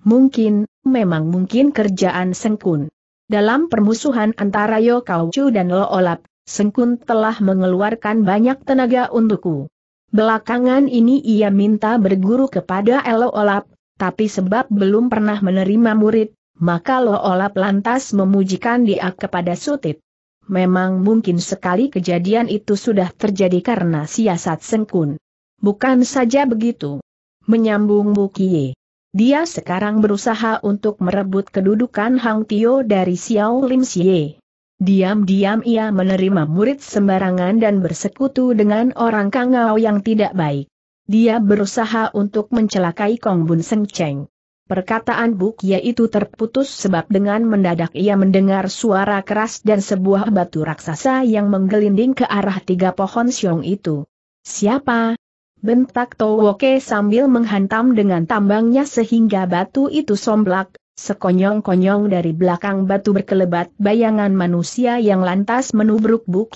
Mungkin, memang mungkin kerjaan sengkun. Dalam permusuhan antara Yokaucu dan Loolap, Sengkun telah mengeluarkan banyak tenaga untukku. Belakangan ini ia minta berguru kepada Elo Olap, tapi sebab belum pernah menerima murid, maka Lo Olap lantas memujikan dia kepada Sutit. Memang mungkin sekali kejadian itu sudah terjadi karena siasat Sengkun. Bukan saja begitu. Menyambung Bukie. Dia sekarang berusaha untuk merebut kedudukan Hang Tio dari Xiao Lim Xie. Diam-diam ia menerima murid sembarangan dan bersekutu dengan orang Kangao yang tidak baik. Dia berusaha untuk mencelakai Kong Bun Seng Cheng. Perkataan Buk yaitu terputus sebab dengan mendadak ia mendengar suara keras dan sebuah batu raksasa yang menggelinding ke arah tiga pohon siong itu. Siapa? Bentak Towoke sambil menghantam dengan tambangnya sehingga batu itu somblak, Sekonyong-konyong dari belakang batu berkelebat bayangan manusia yang lantas menubruk Buk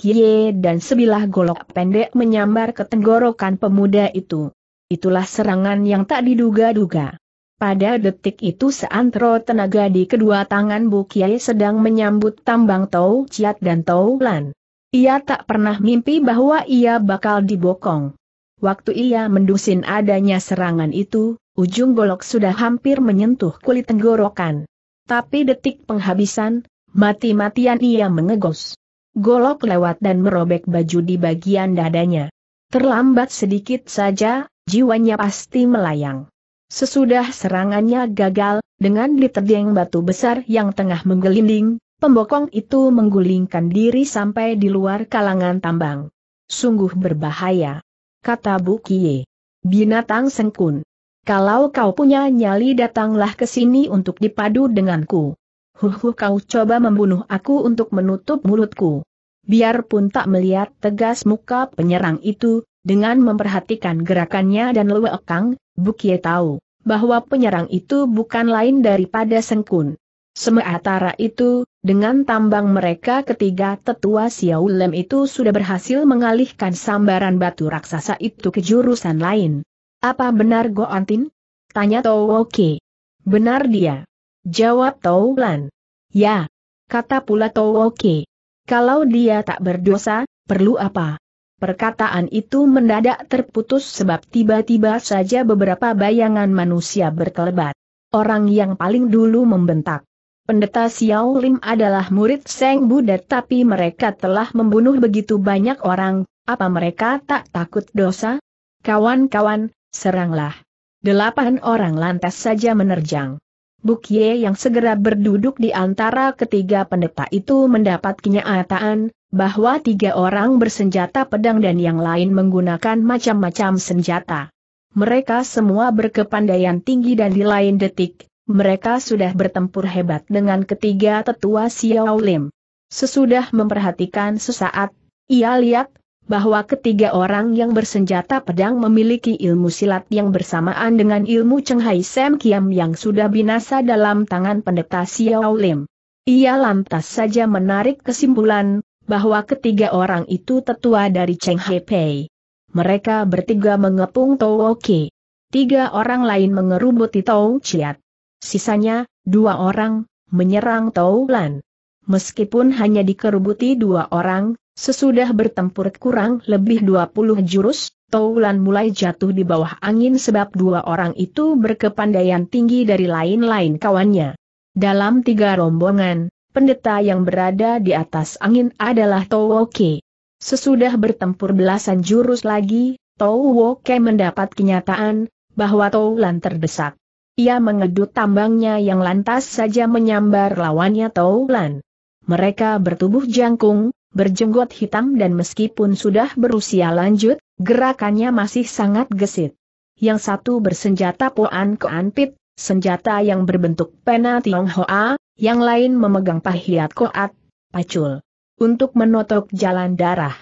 dan sebilah golok pendek menyambar ke tenggorokan pemuda itu. Itulah serangan yang tak diduga-duga. Pada detik itu seantero tenaga di kedua tangan Buk sedang menyambut tambang Tau Ciat dan Tau Lan. Ia tak pernah mimpi bahwa ia bakal dibokong. Waktu ia mendusin adanya serangan itu, ujung golok sudah hampir menyentuh kulit tenggorokan. Tapi detik penghabisan, mati-matian ia mengegos. Golok lewat dan merobek baju di bagian dadanya. Terlambat sedikit saja, jiwanya pasti melayang. Sesudah serangannya gagal, dengan diterdeng batu besar yang tengah menggelinding, pembokong itu menggulingkan diri sampai di luar kalangan tambang. Sungguh berbahaya. Kata Bukie. Binatang sengkun. Kalau kau punya nyali datanglah ke sini untuk dipadu denganku. Huhu kau coba membunuh aku untuk menutup mulutku. Biarpun tak melihat tegas muka penyerang itu, dengan memperhatikan gerakannya dan lewekang, Bukie tahu bahwa penyerang itu bukan lain daripada Sengkun. Sementara itu, dengan tambang mereka ketiga tetua Xiao Lem itu sudah berhasil mengalihkan sambaran batu raksasa itu ke jurusan lain. Apa benar Go Antin? Tanya Tao Oke. Benar dia. Jawab Tao Lan. Ya. Kata pula Tao Oke. Kalau dia tak berdosa, perlu apa? Perkataan itu mendadak terputus sebab tiba-tiba saja beberapa bayangan manusia berkelebat. Orang yang paling dulu membentak. Pendeta Xiao Lim adalah murid Seng Buddha tapi mereka telah membunuh begitu banyak orang, apa mereka tak takut dosa? Kawan-kawan, Seranglah. Delapan orang lantas saja menerjang. Bukye yang segera berduduk di antara ketiga pendeta itu mendapat kenyataan, bahwa tiga orang bersenjata pedang dan yang lain menggunakan macam-macam senjata. Mereka semua berkepandaian tinggi dan di lain detik, mereka sudah bertempur hebat dengan ketiga tetua Xiao Lim. Sesudah memperhatikan sesaat, ia lihat, bahwa ketiga orang yang bersenjata pedang memiliki ilmu silat yang bersamaan dengan ilmu Cheng Hai Sam Kiam yang sudah binasa dalam tangan pendeta Xiao Lim. Ia lantas saja menarik kesimpulan, bahwa ketiga orang itu tetua dari Cheng Hai Pei. Mereka bertiga mengepung tau Ke. Tiga orang lain mengerubuti tau Chiat. Sisanya, dua orang, menyerang Tau Lan. Meskipun hanya dikerubuti dua orang, Sesudah bertempur kurang lebih 20 jurus, Toulan mulai jatuh di bawah angin sebab dua orang itu berkepandaian tinggi dari lain-lain kawannya. Dalam tiga rombongan, pendeta yang berada di atas angin adalah Towoke. Sesudah bertempur belasan jurus lagi, Towoke mendapat kenyataan bahwa Toulan terdesak. Ia mengedut tambangnya yang lantas saja menyambar lawannya Toulan. Mereka bertubuh jangkung, berjenggot hitam dan meskipun sudah berusia lanjut, gerakannya masih sangat gesit. Yang satu bersenjata poan keanpit, senjata yang berbentuk pena hoa, yang lain memegang pahiat koat, pacul. Untuk menotok jalan darah.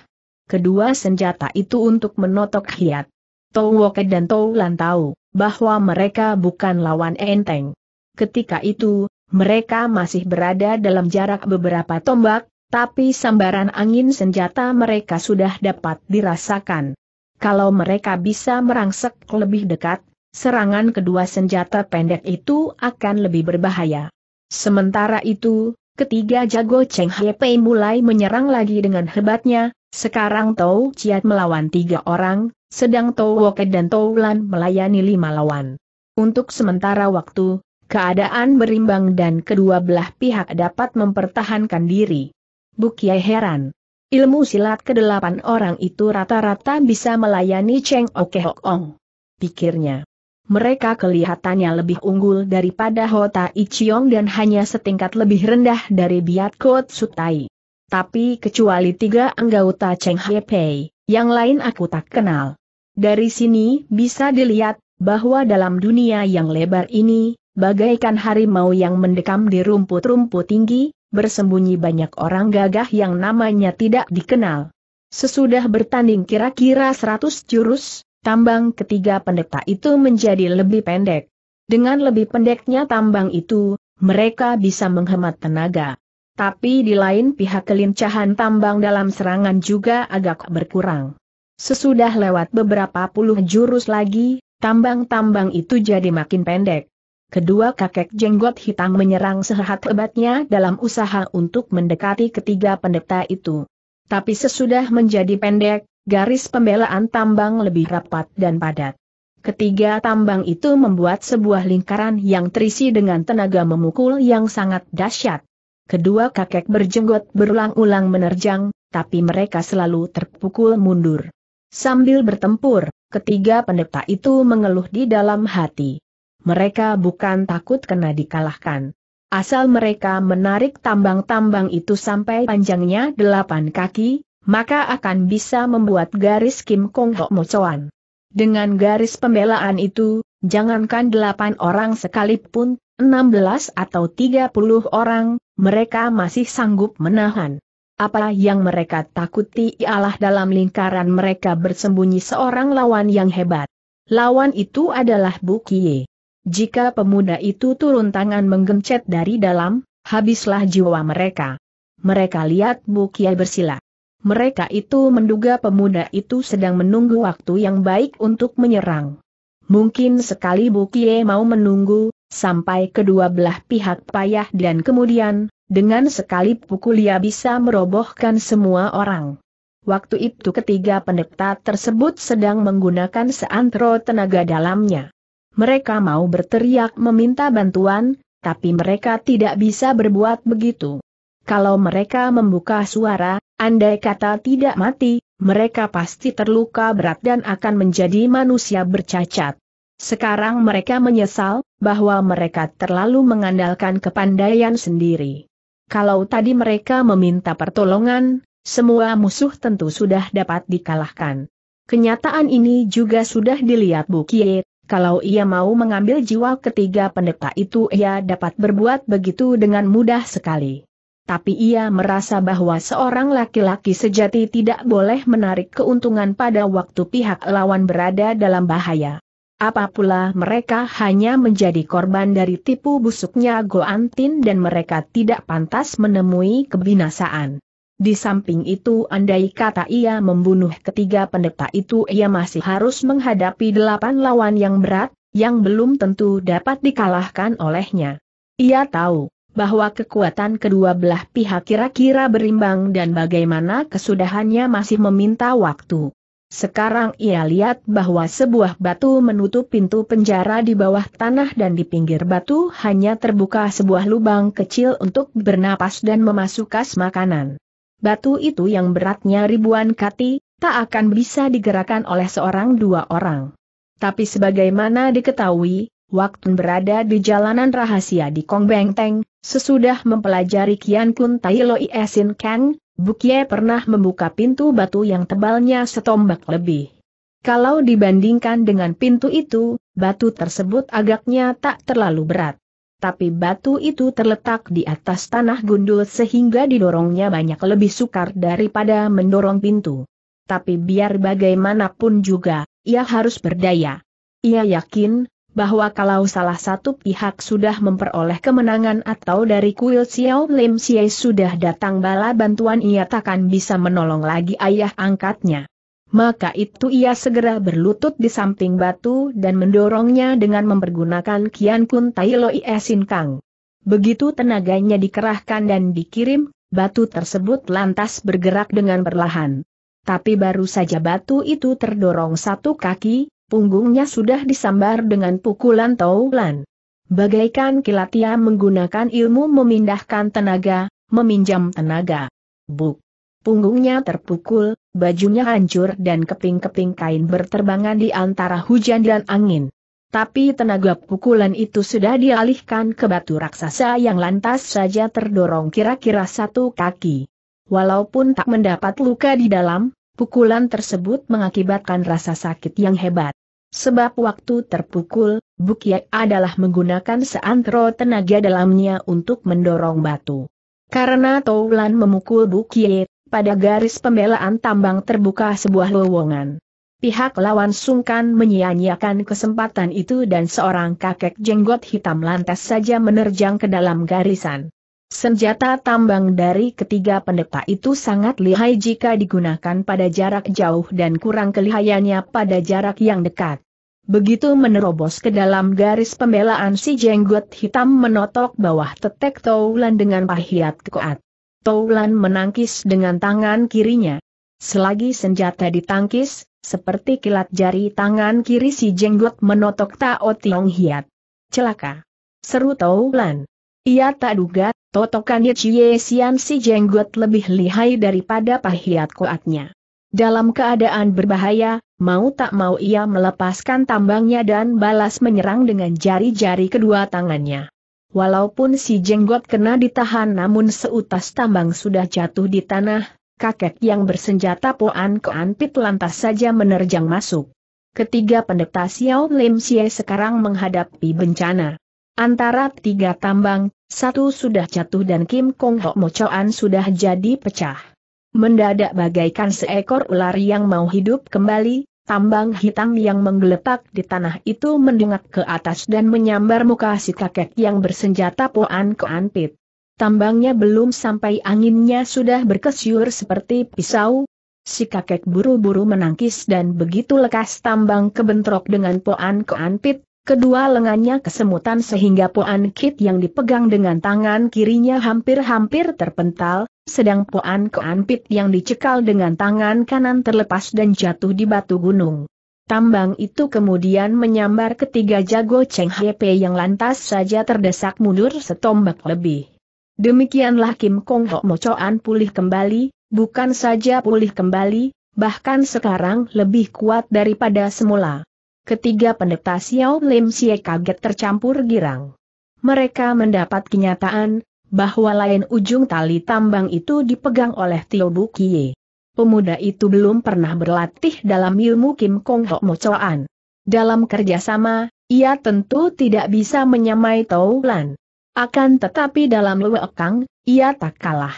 Kedua senjata itu untuk menotok hiat. Woke dan Lan tahu bahwa mereka bukan lawan enteng. Ketika itu, mereka masih berada dalam jarak beberapa tombak, tapi sambaran angin senjata mereka sudah dapat dirasakan. Kalau mereka bisa merangsek lebih dekat, serangan kedua senjata pendek itu akan lebih berbahaya. Sementara itu, ketiga jago Cheng Hepei mulai menyerang lagi dengan hebatnya, sekarang Tou Chiat melawan tiga orang, sedang Tou Woke dan Tou Lan melayani lima lawan. Untuk sementara waktu, keadaan berimbang dan kedua belah pihak dapat mempertahankan diri. Bukia heran. Ilmu silat kedelapan orang itu rata-rata bisa melayani Cheng Oke Hok Ong. Pikirnya. Mereka kelihatannya lebih unggul daripada Hota Ichiong dan hanya setingkat lebih rendah dari Biat Kot Sutai. Tapi kecuali tiga anggota Cheng Pei, yang lain aku tak kenal. Dari sini bisa dilihat bahwa dalam dunia yang lebar ini, bagaikan harimau yang mendekam di rumput-rumput tinggi, bersembunyi banyak orang gagah yang namanya tidak dikenal. Sesudah bertanding kira-kira 100 jurus, tambang ketiga pendeta itu menjadi lebih pendek. Dengan lebih pendeknya tambang itu, mereka bisa menghemat tenaga. Tapi di lain pihak kelincahan tambang dalam serangan juga agak berkurang. Sesudah lewat beberapa puluh jurus lagi, tambang-tambang itu jadi makin pendek. Kedua kakek jenggot hitam menyerang sehat hebatnya dalam usaha untuk mendekati ketiga pendeta itu. Tapi sesudah menjadi pendek, garis pembelaan tambang lebih rapat dan padat. Ketiga tambang itu membuat sebuah lingkaran yang terisi dengan tenaga memukul yang sangat dahsyat. Kedua kakek berjenggot berulang-ulang menerjang, tapi mereka selalu terpukul mundur. Sambil bertempur, ketiga pendeta itu mengeluh di dalam hati mereka bukan takut kena dikalahkan. Asal mereka menarik tambang-tambang itu sampai panjangnya delapan kaki, maka akan bisa membuat garis Kim Kong Hok Mocoan. Dengan garis pembelaan itu, jangankan delapan orang sekalipun, enam belas atau tiga puluh orang, mereka masih sanggup menahan. Apa yang mereka takuti ialah dalam lingkaran mereka bersembunyi seorang lawan yang hebat. Lawan itu adalah Bukie. Jika pemuda itu turun tangan menggencet dari dalam, habislah jiwa mereka. Mereka lihat Kiai bersila. Mereka itu menduga pemuda itu sedang menunggu waktu yang baik untuk menyerang. Mungkin sekali bukia mau menunggu, sampai kedua belah pihak payah dan kemudian, dengan sekali pukul ia bisa merobohkan semua orang. Waktu itu ketiga pendeta tersebut sedang menggunakan seantero tenaga dalamnya mereka mau berteriak meminta bantuan, tapi mereka tidak bisa berbuat begitu. Kalau mereka membuka suara, andai kata tidak mati, mereka pasti terluka berat dan akan menjadi manusia bercacat. Sekarang mereka menyesal, bahwa mereka terlalu mengandalkan kepandaian sendiri. Kalau tadi mereka meminta pertolongan, semua musuh tentu sudah dapat dikalahkan. Kenyataan ini juga sudah dilihat bukit. Kalau ia mau mengambil jiwa ketiga pendeta itu ia dapat berbuat begitu dengan mudah sekali. Tapi ia merasa bahwa seorang laki-laki sejati tidak boleh menarik keuntungan pada waktu pihak lawan berada dalam bahaya. Apa mereka hanya menjadi korban dari tipu busuknya Goantin dan mereka tidak pantas menemui kebinasaan. Di samping itu andai kata ia membunuh ketiga pendeta itu ia masih harus menghadapi delapan lawan yang berat, yang belum tentu dapat dikalahkan olehnya. Ia tahu bahwa kekuatan kedua belah pihak kira-kira berimbang dan bagaimana kesudahannya masih meminta waktu. Sekarang ia lihat bahwa sebuah batu menutup pintu penjara di bawah tanah dan di pinggir batu hanya terbuka sebuah lubang kecil untuk bernapas dan memasukkan makanan batu itu yang beratnya ribuan kati, tak akan bisa digerakkan oleh seorang dua orang. Tapi sebagaimana diketahui, waktu berada di jalanan rahasia di Kong Beng Teng, sesudah mempelajari Kian Kun Tai Loi Esin Kang, Bukye pernah membuka pintu batu yang tebalnya setombak lebih. Kalau dibandingkan dengan pintu itu, batu tersebut agaknya tak terlalu berat tapi batu itu terletak di atas tanah gundul sehingga didorongnya banyak lebih sukar daripada mendorong pintu. Tapi biar bagaimanapun juga, ia harus berdaya. Ia yakin, bahwa kalau salah satu pihak sudah memperoleh kemenangan atau dari kuil Xiao Lim Xie sudah datang bala bantuan ia takkan bisa menolong lagi ayah angkatnya. Maka itu ia segera berlutut di samping batu dan mendorongnya dengan mempergunakan Kian Kun Tai Loi Esin Kang. Begitu tenaganya dikerahkan dan dikirim, batu tersebut lantas bergerak dengan perlahan. Tapi baru saja batu itu terdorong satu kaki, punggungnya sudah disambar dengan pukulan taulan. Bagaikan kilat ia menggunakan ilmu memindahkan tenaga, meminjam tenaga. Buk. Punggungnya terpukul, bajunya hancur dan keping-keping kain berterbangan di antara hujan dan angin. Tapi tenaga pukulan itu sudah dialihkan ke batu raksasa yang lantas saja terdorong kira-kira satu kaki. Walaupun tak mendapat luka di dalam, pukulan tersebut mengakibatkan rasa sakit yang hebat. Sebab waktu terpukul, Bukyai adalah menggunakan seantero tenaga dalamnya untuk mendorong batu. Karena Toulan memukul Bukyai, pada garis pembelaan tambang terbuka sebuah lowongan. Pihak lawan sungkan menyia-nyiakan kesempatan itu dan seorang kakek jenggot hitam lantas saja menerjang ke dalam garisan. Senjata tambang dari ketiga pendeta itu sangat lihai jika digunakan pada jarak jauh dan kurang kelihayannya pada jarak yang dekat. Begitu menerobos ke dalam garis pembelaan si jenggot hitam menotok bawah tetek taulan dengan pahiat kuat. Toulan menangkis dengan tangan kirinya. Selagi senjata ditangkis, seperti kilat jari tangan kiri si jenggot menotok Tao Tiong Hiat. Celaka! Seru Toulan. Ia tak duga, totokannya Cie Sian si jenggot lebih lihai daripada pahiat kuatnya. Dalam keadaan berbahaya, mau tak mau ia melepaskan tambangnya dan balas menyerang dengan jari-jari kedua tangannya. Walaupun si jenggot kena ditahan namun seutas tambang sudah jatuh di tanah, kakek yang bersenjata Poan Koan Pit lantas saja menerjang masuk. Ketiga pendeta Xiao Lim Xie sekarang menghadapi bencana. Antara tiga tambang, satu sudah jatuh dan Kim Kong Ho Choan sudah jadi pecah. Mendadak bagaikan seekor ular yang mau hidup kembali, Tambang hitam yang menggeletak di tanah itu mendengak ke atas dan menyambar muka si kakek yang bersenjata poan ke antit. Tambangnya belum sampai anginnya sudah berkesyur seperti pisau. Si kakek buru-buru menangkis dan begitu lekas tambang kebentrok dengan poan ke antit, kedua lengannya kesemutan sehingga poan kit yang dipegang dengan tangan kirinya hampir-hampir terpental, sedang Poan Keanpit yang dicekal dengan tangan kanan terlepas dan jatuh di batu gunung. Tambang itu kemudian menyambar ketiga jago Cheng Hepe yang lantas saja terdesak mundur setombak lebih. Demikianlah Kim Kong Ho Mocoan pulih kembali, bukan saja pulih kembali, bahkan sekarang lebih kuat daripada semula. Ketiga pendeta Xiao Lim Sie kaget tercampur girang. Mereka mendapat kenyataan, bahwa lain ujung tali tambang itu dipegang oleh Tio Bukie. Pemuda itu belum pernah berlatih dalam ilmu Kim Kong Hok Mocoan. Dalam kerjasama, ia tentu tidak bisa menyamai Lan. Akan tetapi dalam luekang, ia tak kalah.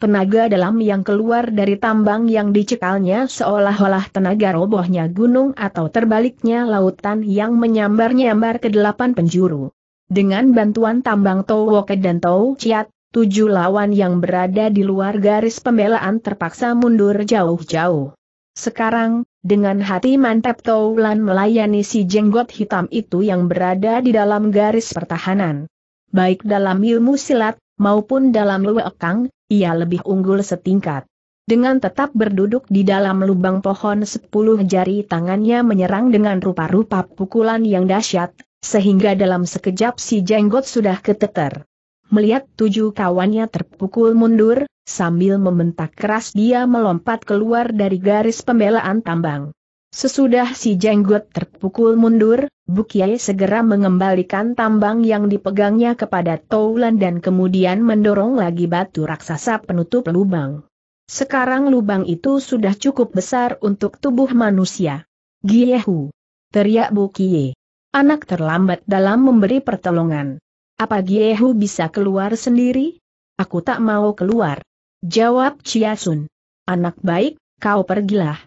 Tenaga dalam yang keluar dari tambang yang dicekalnya seolah-olah tenaga robohnya gunung atau terbaliknya lautan yang menyambar-nyambar ke delapan penjuru. Dengan bantuan tambang Woke dan Tou Chiat, tujuh lawan yang berada di luar garis pembelaan terpaksa mundur jauh-jauh. Sekarang, dengan hati mantap Lan melayani si jenggot hitam itu yang berada di dalam garis pertahanan. Baik dalam ilmu silat, maupun dalam luekang, ia lebih unggul setingkat. Dengan tetap berduduk di dalam lubang pohon sepuluh jari tangannya menyerang dengan rupa-rupa pukulan yang dahsyat, sehingga dalam sekejap si jenggot sudah keteter. Melihat tujuh kawannya terpukul mundur, sambil membentak keras dia melompat keluar dari garis pembelaan tambang. Sesudah si jenggot terpukul mundur, Bukiai segera mengembalikan tambang yang dipegangnya kepada Toulan dan kemudian mendorong lagi batu raksasa penutup lubang. Sekarang lubang itu sudah cukup besar untuk tubuh manusia. Giehu! Teriak Bukiai. Anak terlambat dalam memberi pertolongan. Apa Giehu bisa keluar sendiri? Aku tak mau keluar. Jawab Chia Sun. Anak baik, kau pergilah.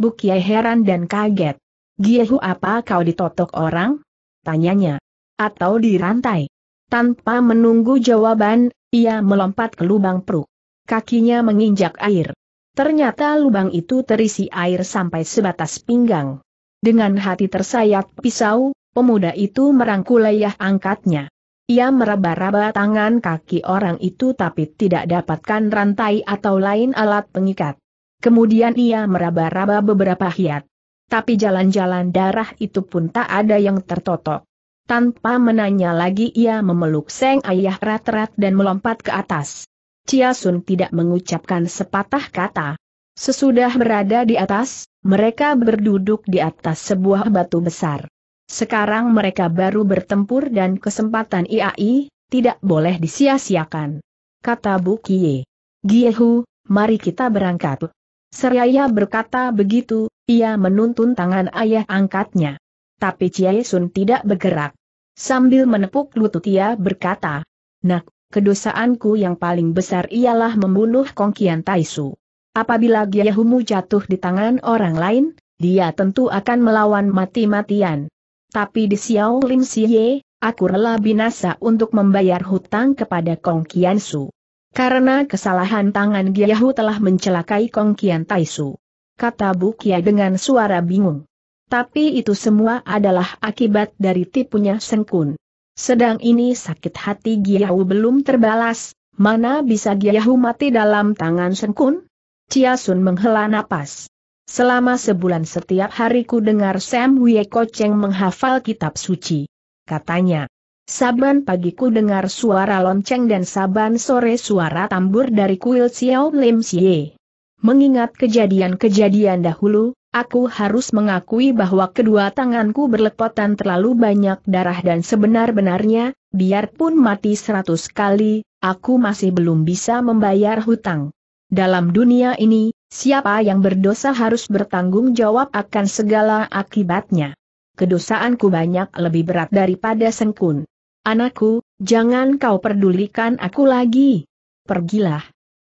Bukie heran dan kaget. Giehu apa kau ditotok orang? Tanyanya. Atau dirantai? Tanpa menunggu jawaban, ia melompat ke lubang perut. Kakinya menginjak air. Ternyata lubang itu terisi air sampai sebatas pinggang. Dengan hati tersayat pisau, Pemuda itu merangkul ayah angkatnya. Ia meraba-raba tangan kaki orang itu tapi tidak dapatkan rantai atau lain alat pengikat. Kemudian ia meraba-raba beberapa hiat. Tapi jalan-jalan darah itu pun tak ada yang tertotok. Tanpa menanya lagi ia memeluk Seng Ayah rat-rat dan melompat ke atas. Chia Sun tidak mengucapkan sepatah kata. Sesudah berada di atas, mereka berduduk di atas sebuah batu besar. Sekarang mereka baru bertempur dan kesempatan IAI, tidak boleh disia-siakan. Kata Bu Kie. Giehu, mari kita berangkat. Seraya berkata begitu, ia menuntun tangan ayah angkatnya. Tapi Chie Sun tidak bergerak. Sambil menepuk lutut ia berkata, Nak, kedosaanku yang paling besar ialah membunuh Kongkian Taisu. Apabila Giehumu jatuh di tangan orang lain, dia tentu akan melawan mati-matian. Tapi di Xiao Lim Siye, aku rela binasa untuk membayar hutang kepada Kong Kian Su. Karena kesalahan tangan Giyahu telah mencelakai Kong Kian Tai Su. Kata Bu Kia dengan suara bingung. Tapi itu semua adalah akibat dari tipunya Sengkun. Sedang ini sakit hati Giyahu belum terbalas, mana bisa Giyahu mati dalam tangan Sengkun? Chia Sun menghela napas. Selama sebulan setiap hariku dengar Sam Wie koceng menghafal kitab suci. Katanya, saban pagiku dengar suara lonceng dan saban sore suara tambur dari kuil Xiao Lim Xie. Mengingat kejadian-kejadian dahulu, aku harus mengakui bahwa kedua tanganku berlepotan terlalu banyak darah dan sebenar-benarnya, biarpun mati seratus kali, aku masih belum bisa membayar hutang. Dalam dunia ini, Siapa yang berdosa harus bertanggung jawab akan segala akibatnya. Kedosaanku banyak lebih berat daripada sengkun. Anakku, jangan kau pedulikan aku lagi. Pergilah.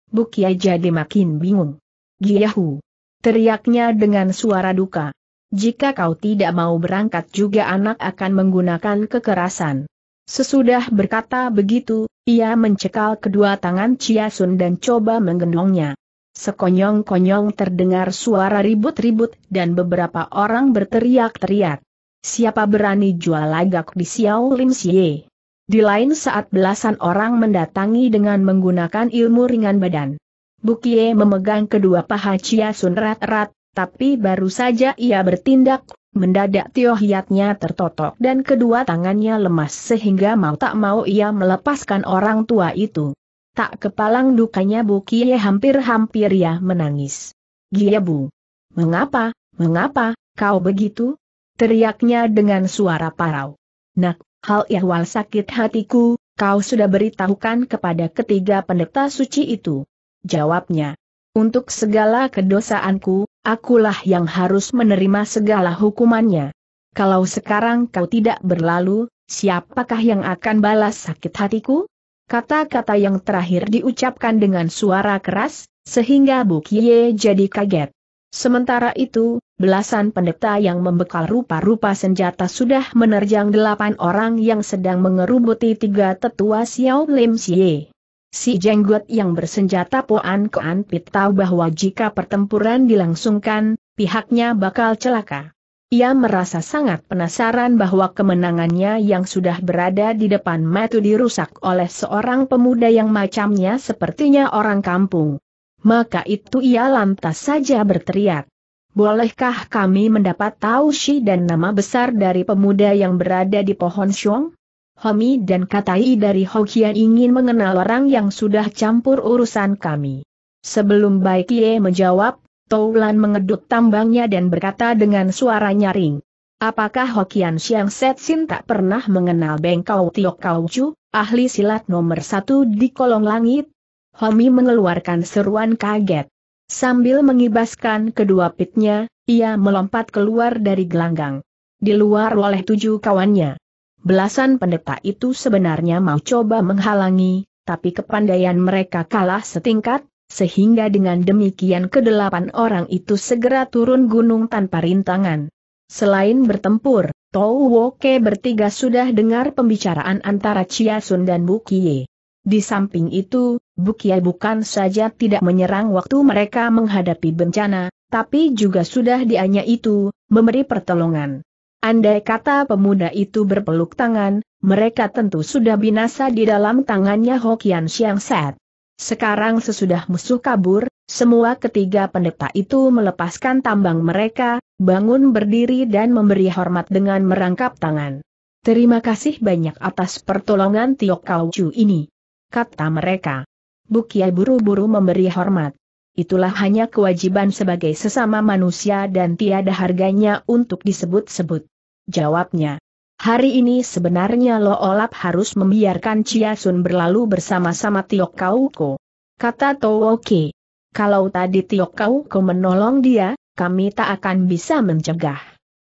Bukia jadi makin bingung. Giyahu. Teriaknya dengan suara duka. Jika kau tidak mau berangkat juga anak akan menggunakan kekerasan. Sesudah berkata begitu, ia mencekal kedua tangan Chia Sun dan coba menggendongnya. Sekonyong-konyong terdengar suara ribut-ribut dan beberapa orang berteriak-teriak. Siapa berani jual lagak di Xiao Lim Xie? Di lain saat belasan orang mendatangi dengan menggunakan ilmu ringan badan. Bukie memegang kedua paha Chia Sun rat-rat, tapi baru saja ia bertindak, mendadak Tio Hiatnya tertotok dan kedua tangannya lemas sehingga mau tak mau ia melepaskan orang tua itu. Tak kepalang dukanya Bu Kie hampir-hampir ya menangis. Gie Bu. Mengapa, mengapa, kau begitu? Teriaknya dengan suara parau. Nak, hal ihwal sakit hatiku, kau sudah beritahukan kepada ketiga pendeta suci itu. Jawabnya. Untuk segala kedosaanku, akulah yang harus menerima segala hukumannya. Kalau sekarang kau tidak berlalu, siapakah yang akan balas sakit hatiku? Kata-kata yang terakhir diucapkan dengan suara keras, sehingga Bukie jadi kaget. Sementara itu, belasan pendeta yang membekal rupa-rupa senjata sudah menerjang delapan orang yang sedang mengerubuti tiga tetua Xiao Lim Xie. Si jenggot yang bersenjata Poan Koan Pit tahu bahwa jika pertempuran dilangsungkan, pihaknya bakal celaka. Ia merasa sangat penasaran bahwa kemenangannya yang sudah berada di depan mata dirusak oleh seorang pemuda yang macamnya sepertinya orang kampung. Maka itu ia lantas saja berteriak. Bolehkah kami mendapat tahu si dan nama besar dari pemuda yang berada di pohon Shong? Homi dan Katai dari Hokian ingin mengenal orang yang sudah campur urusan kami. Sebelum Baikie menjawab, Toulan mengedut tambangnya dan berkata dengan suara nyaring. Apakah Hokian Siang Sin tak pernah mengenal Bengkau Tiok Kau Chu, ahli silat nomor satu di kolong langit? Homi mengeluarkan seruan kaget. Sambil mengibaskan kedua pitnya, ia melompat keluar dari gelanggang. Di luar oleh tujuh kawannya. Belasan pendeta itu sebenarnya mau coba menghalangi, tapi kepandaian mereka kalah setingkat, sehingga dengan demikian kedelapan orang itu segera turun gunung tanpa rintangan. Selain bertempur, Tou Woke bertiga sudah dengar pembicaraan antara Chia Sun dan Bukie. Di samping itu, Bukie bukan saja tidak menyerang waktu mereka menghadapi bencana, tapi juga sudah dianya itu, memberi pertolongan. Andai kata pemuda itu berpeluk tangan, mereka tentu sudah binasa di dalam tangannya Hokian Siang Set. Sekarang sesudah musuh kabur, semua ketiga pendeta itu melepaskan tambang mereka, bangun berdiri dan memberi hormat dengan merangkap tangan. Terima kasih banyak atas pertolongan Tio Chu ini. Kata mereka. Bukia buru-buru memberi hormat. Itulah hanya kewajiban sebagai sesama manusia dan tiada harganya untuk disebut-sebut. Jawabnya. Hari ini sebenarnya Lo Olap harus membiarkan Chia Sun berlalu bersama-sama Tiok Kauko. Kata Tooki. Kalau tadi Tiok Kauko menolong dia, kami tak akan bisa mencegah.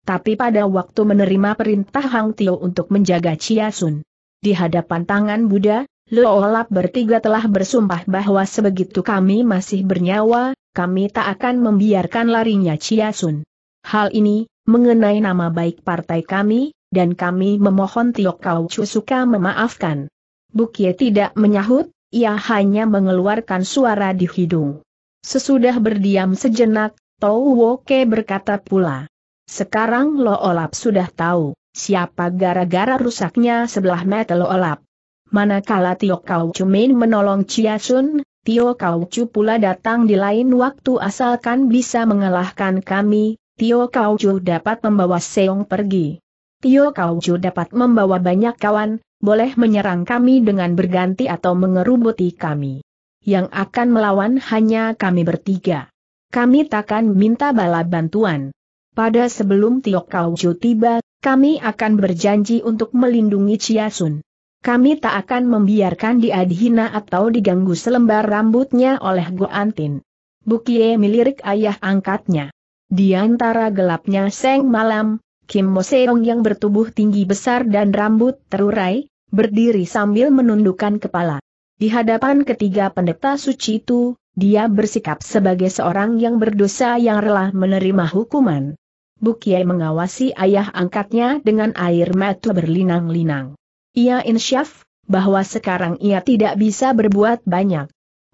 Tapi pada waktu menerima perintah Hang Tio untuk menjaga Chia Sun. Di hadapan tangan Buddha, Lo Olap bertiga telah bersumpah bahwa sebegitu kami masih bernyawa, kami tak akan membiarkan larinya Chia Sun. Hal ini, mengenai nama baik partai kami, dan kami memohon Tio Kau suka memaafkan. Bukye tidak menyahut, ia hanya mengeluarkan suara di hidung. Sesudah berdiam sejenak, Tau Woke berkata pula. Sekarang Lo Olap sudah tahu, siapa gara-gara rusaknya sebelah mata Lo Olap. Manakala Tio Kau Min menolong Chia Sun, Tio Kau Chu pula datang di lain waktu asalkan bisa mengalahkan kami, Tio Kau Chu dapat membawa Seong pergi. Tio Kauju dapat membawa banyak kawan, boleh menyerang kami dengan berganti atau mengerubuti kami. Yang akan melawan hanya kami bertiga. Kami takkan minta bala bantuan. Pada sebelum Tio Kauju tiba, kami akan berjanji untuk melindungi Sun. Kami tak akan membiarkan dia dihina atau diganggu selembar rambutnya oleh Antin. Bukie melirik ayah angkatnya. Di antara gelapnya seng malam, Kim Moseong yang bertubuh tinggi besar dan rambut terurai, berdiri sambil menundukkan kepala. Di hadapan ketiga pendeta suci itu, dia bersikap sebagai seorang yang berdosa yang rela menerima hukuman. Bukiai mengawasi ayah angkatnya dengan air mata berlinang-linang. Ia insyaf, bahwa sekarang ia tidak bisa berbuat banyak.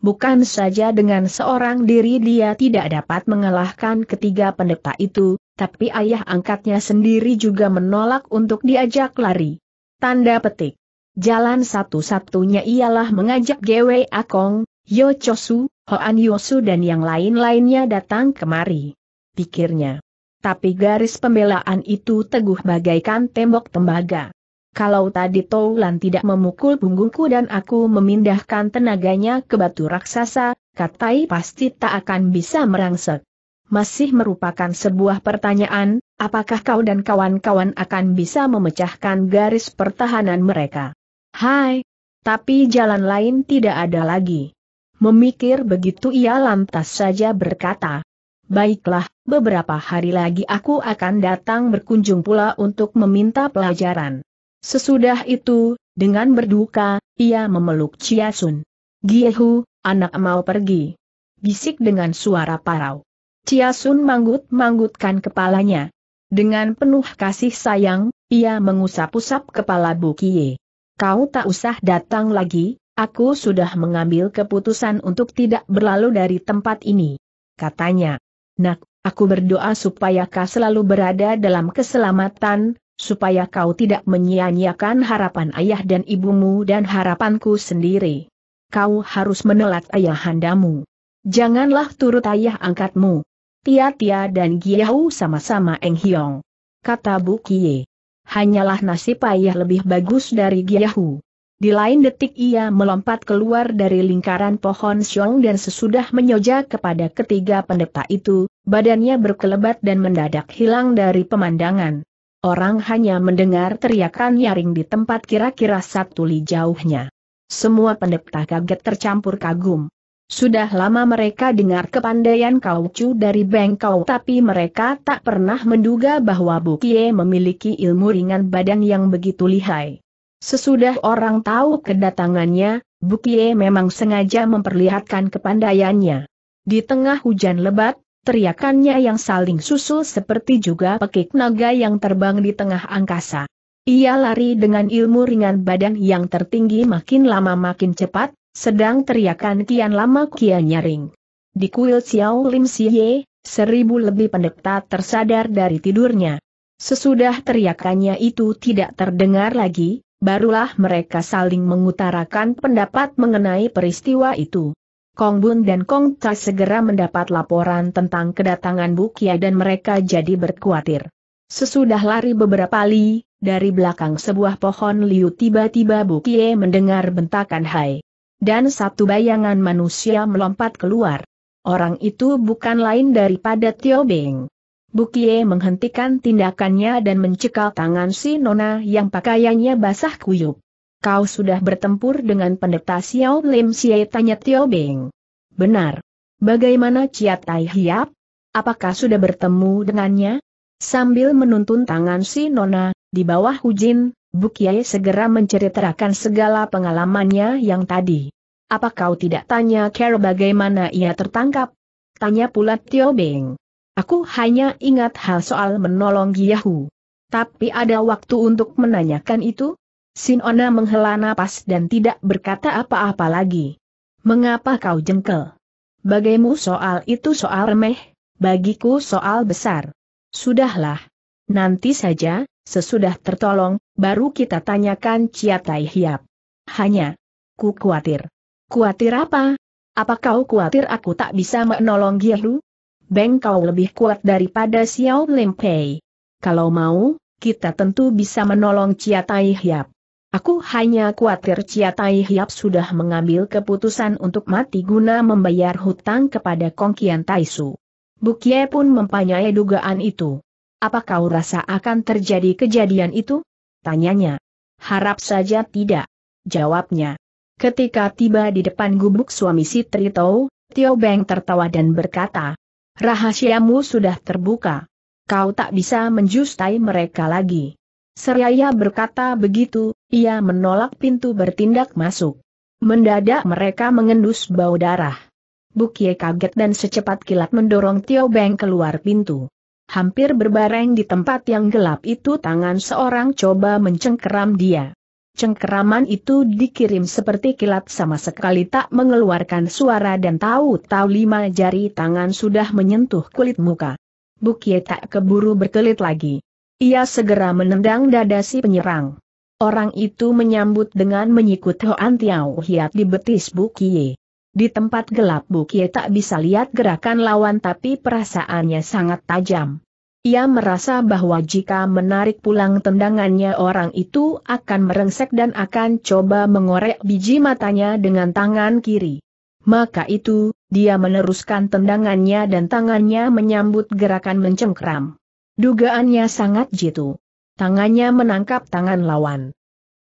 Bukan saja dengan seorang diri dia tidak dapat mengalahkan ketiga pendeta itu, tapi ayah angkatnya sendiri juga menolak untuk diajak lari. Tanda petik. Jalan satu-satunya ialah mengajak Gwe Akong, Yo Chosu, Hoan Yosu dan yang lain-lainnya datang kemari. Pikirnya. Tapi garis pembelaan itu teguh bagaikan tembok tembaga kalau tadi Toulan tidak memukul punggungku dan aku memindahkan tenaganya ke batu raksasa, Katai pasti tak akan bisa merangsek. Masih merupakan sebuah pertanyaan, apakah kau dan kawan-kawan akan bisa memecahkan garis pertahanan mereka? Hai! Tapi jalan lain tidak ada lagi. Memikir begitu ia lantas saja berkata. Baiklah, beberapa hari lagi aku akan datang berkunjung pula untuk meminta pelajaran. Sesudah itu, dengan berduka, ia memeluk Chia Sun. Giehu, anak mau pergi. Bisik dengan suara parau. Chia Sun manggut-manggutkan kepalanya. Dengan penuh kasih sayang, ia mengusap-usap kepala Bu Kie. Kau tak usah datang lagi, aku sudah mengambil keputusan untuk tidak berlalu dari tempat ini. Katanya. Nak, aku berdoa supaya kau selalu berada dalam keselamatan, supaya kau tidak menyia-nyiakan harapan ayah dan ibumu dan harapanku sendiri. Kau harus menelat ayahandamu. Janganlah turut ayah angkatmu. Tia-tia dan Giyahu sama-sama Eng Kata Bu Kie. Hanyalah nasib ayah lebih bagus dari Giyahu. Di lain detik ia melompat keluar dari lingkaran pohon Xiong dan sesudah menyoja kepada ketiga pendeta itu, badannya berkelebat dan mendadak hilang dari pemandangan. Orang hanya mendengar teriakan nyaring di tempat kira-kira satu li jauhnya. Semua pendeta kaget tercampur kagum. Sudah lama mereka dengar kepandaian Kaucu dari Bengkau tapi mereka tak pernah menduga bahwa Bukie memiliki ilmu ringan badan yang begitu lihai. Sesudah orang tahu kedatangannya, Bukie memang sengaja memperlihatkan kepandaiannya. Di tengah hujan lebat, teriakannya yang saling susul seperti juga pekik naga yang terbang di tengah angkasa. Ia lari dengan ilmu ringan badan yang tertinggi makin lama makin cepat, sedang teriakan kian lama kian nyaring. Di kuil Xiao Lim Ye, seribu lebih pendeta tersadar dari tidurnya. Sesudah teriakannya itu tidak terdengar lagi, barulah mereka saling mengutarakan pendapat mengenai peristiwa itu. Kong Bun dan Kong Tai segera mendapat laporan tentang kedatangan Bukia dan mereka jadi berkhawatir. Sesudah lari beberapa li, dari belakang sebuah pohon liu tiba-tiba Bukia mendengar bentakan hai. Dan satu bayangan manusia melompat keluar. Orang itu bukan lain daripada Tio Beng. Bukie menghentikan tindakannya dan mencekal tangan si Nona yang pakaiannya basah kuyup. Kau sudah bertempur dengan pendeta Xiao Lim Xie tanya Tio Beng. Benar. Bagaimana Ciatai Tai Hiap? Apakah sudah bertemu dengannya? Sambil menuntun tangan si Nona, di bawah Hujin, Bukiai segera menceritakan segala pengalamannya yang tadi. Apa kau tidak tanya Care bagaimana ia tertangkap? Tanya pula Tio Beng. Aku hanya ingat hal soal menolong Giyahu. Tapi ada waktu untuk menanyakan itu? Sinona menghela napas dan tidak berkata apa-apa lagi. Mengapa kau jengkel? Bagaimu soal itu soal remeh, bagiku soal besar. Sudahlah. Nanti saja, sesudah tertolong, baru kita tanyakan Cia Tai Hiap. Hanya. Ku khawatir. Kuatir apa? Apa kau khawatir aku tak bisa menolong Giyahu? Beng kau lebih kuat daripada Xiao Limpei. Kalau mau, kita tentu bisa menolong Cia Tai Hiap. Aku hanya khawatir Tai Hiap sudah mengambil keputusan untuk mati guna membayar hutang kepada Kong Tai Taisu. Bukye pun mempanyai dugaan itu. Apa kau rasa akan terjadi kejadian itu? Tanyanya. Harap saja tidak. Jawabnya. Ketika tiba di depan gubuk suami si Tritou, Tio Beng tertawa dan berkata, Rahasiamu sudah terbuka. Kau tak bisa menjustai mereka lagi. Seraya berkata begitu, ia menolak pintu bertindak masuk. Mendadak mereka mengendus bau darah. Bukie kaget dan secepat kilat mendorong Tio Beng keluar pintu. Hampir berbareng di tempat yang gelap itu tangan seorang coba mencengkeram dia. Cengkeraman itu dikirim seperti kilat sama sekali tak mengeluarkan suara dan tahu-tahu lima jari tangan sudah menyentuh kulit muka. Bukie tak keburu berkelit lagi. Ia segera menendang dada si penyerang. Orang itu menyambut dengan menyikut Hoan Tiao Hiat di betis Bukie. Di tempat gelap Bukie tak bisa lihat gerakan lawan tapi perasaannya sangat tajam. Ia merasa bahwa jika menarik pulang tendangannya orang itu akan merengsek dan akan coba mengorek biji matanya dengan tangan kiri. Maka itu, dia meneruskan tendangannya dan tangannya menyambut gerakan mencengkram. Dugaannya sangat jitu. Tangannya menangkap tangan lawan.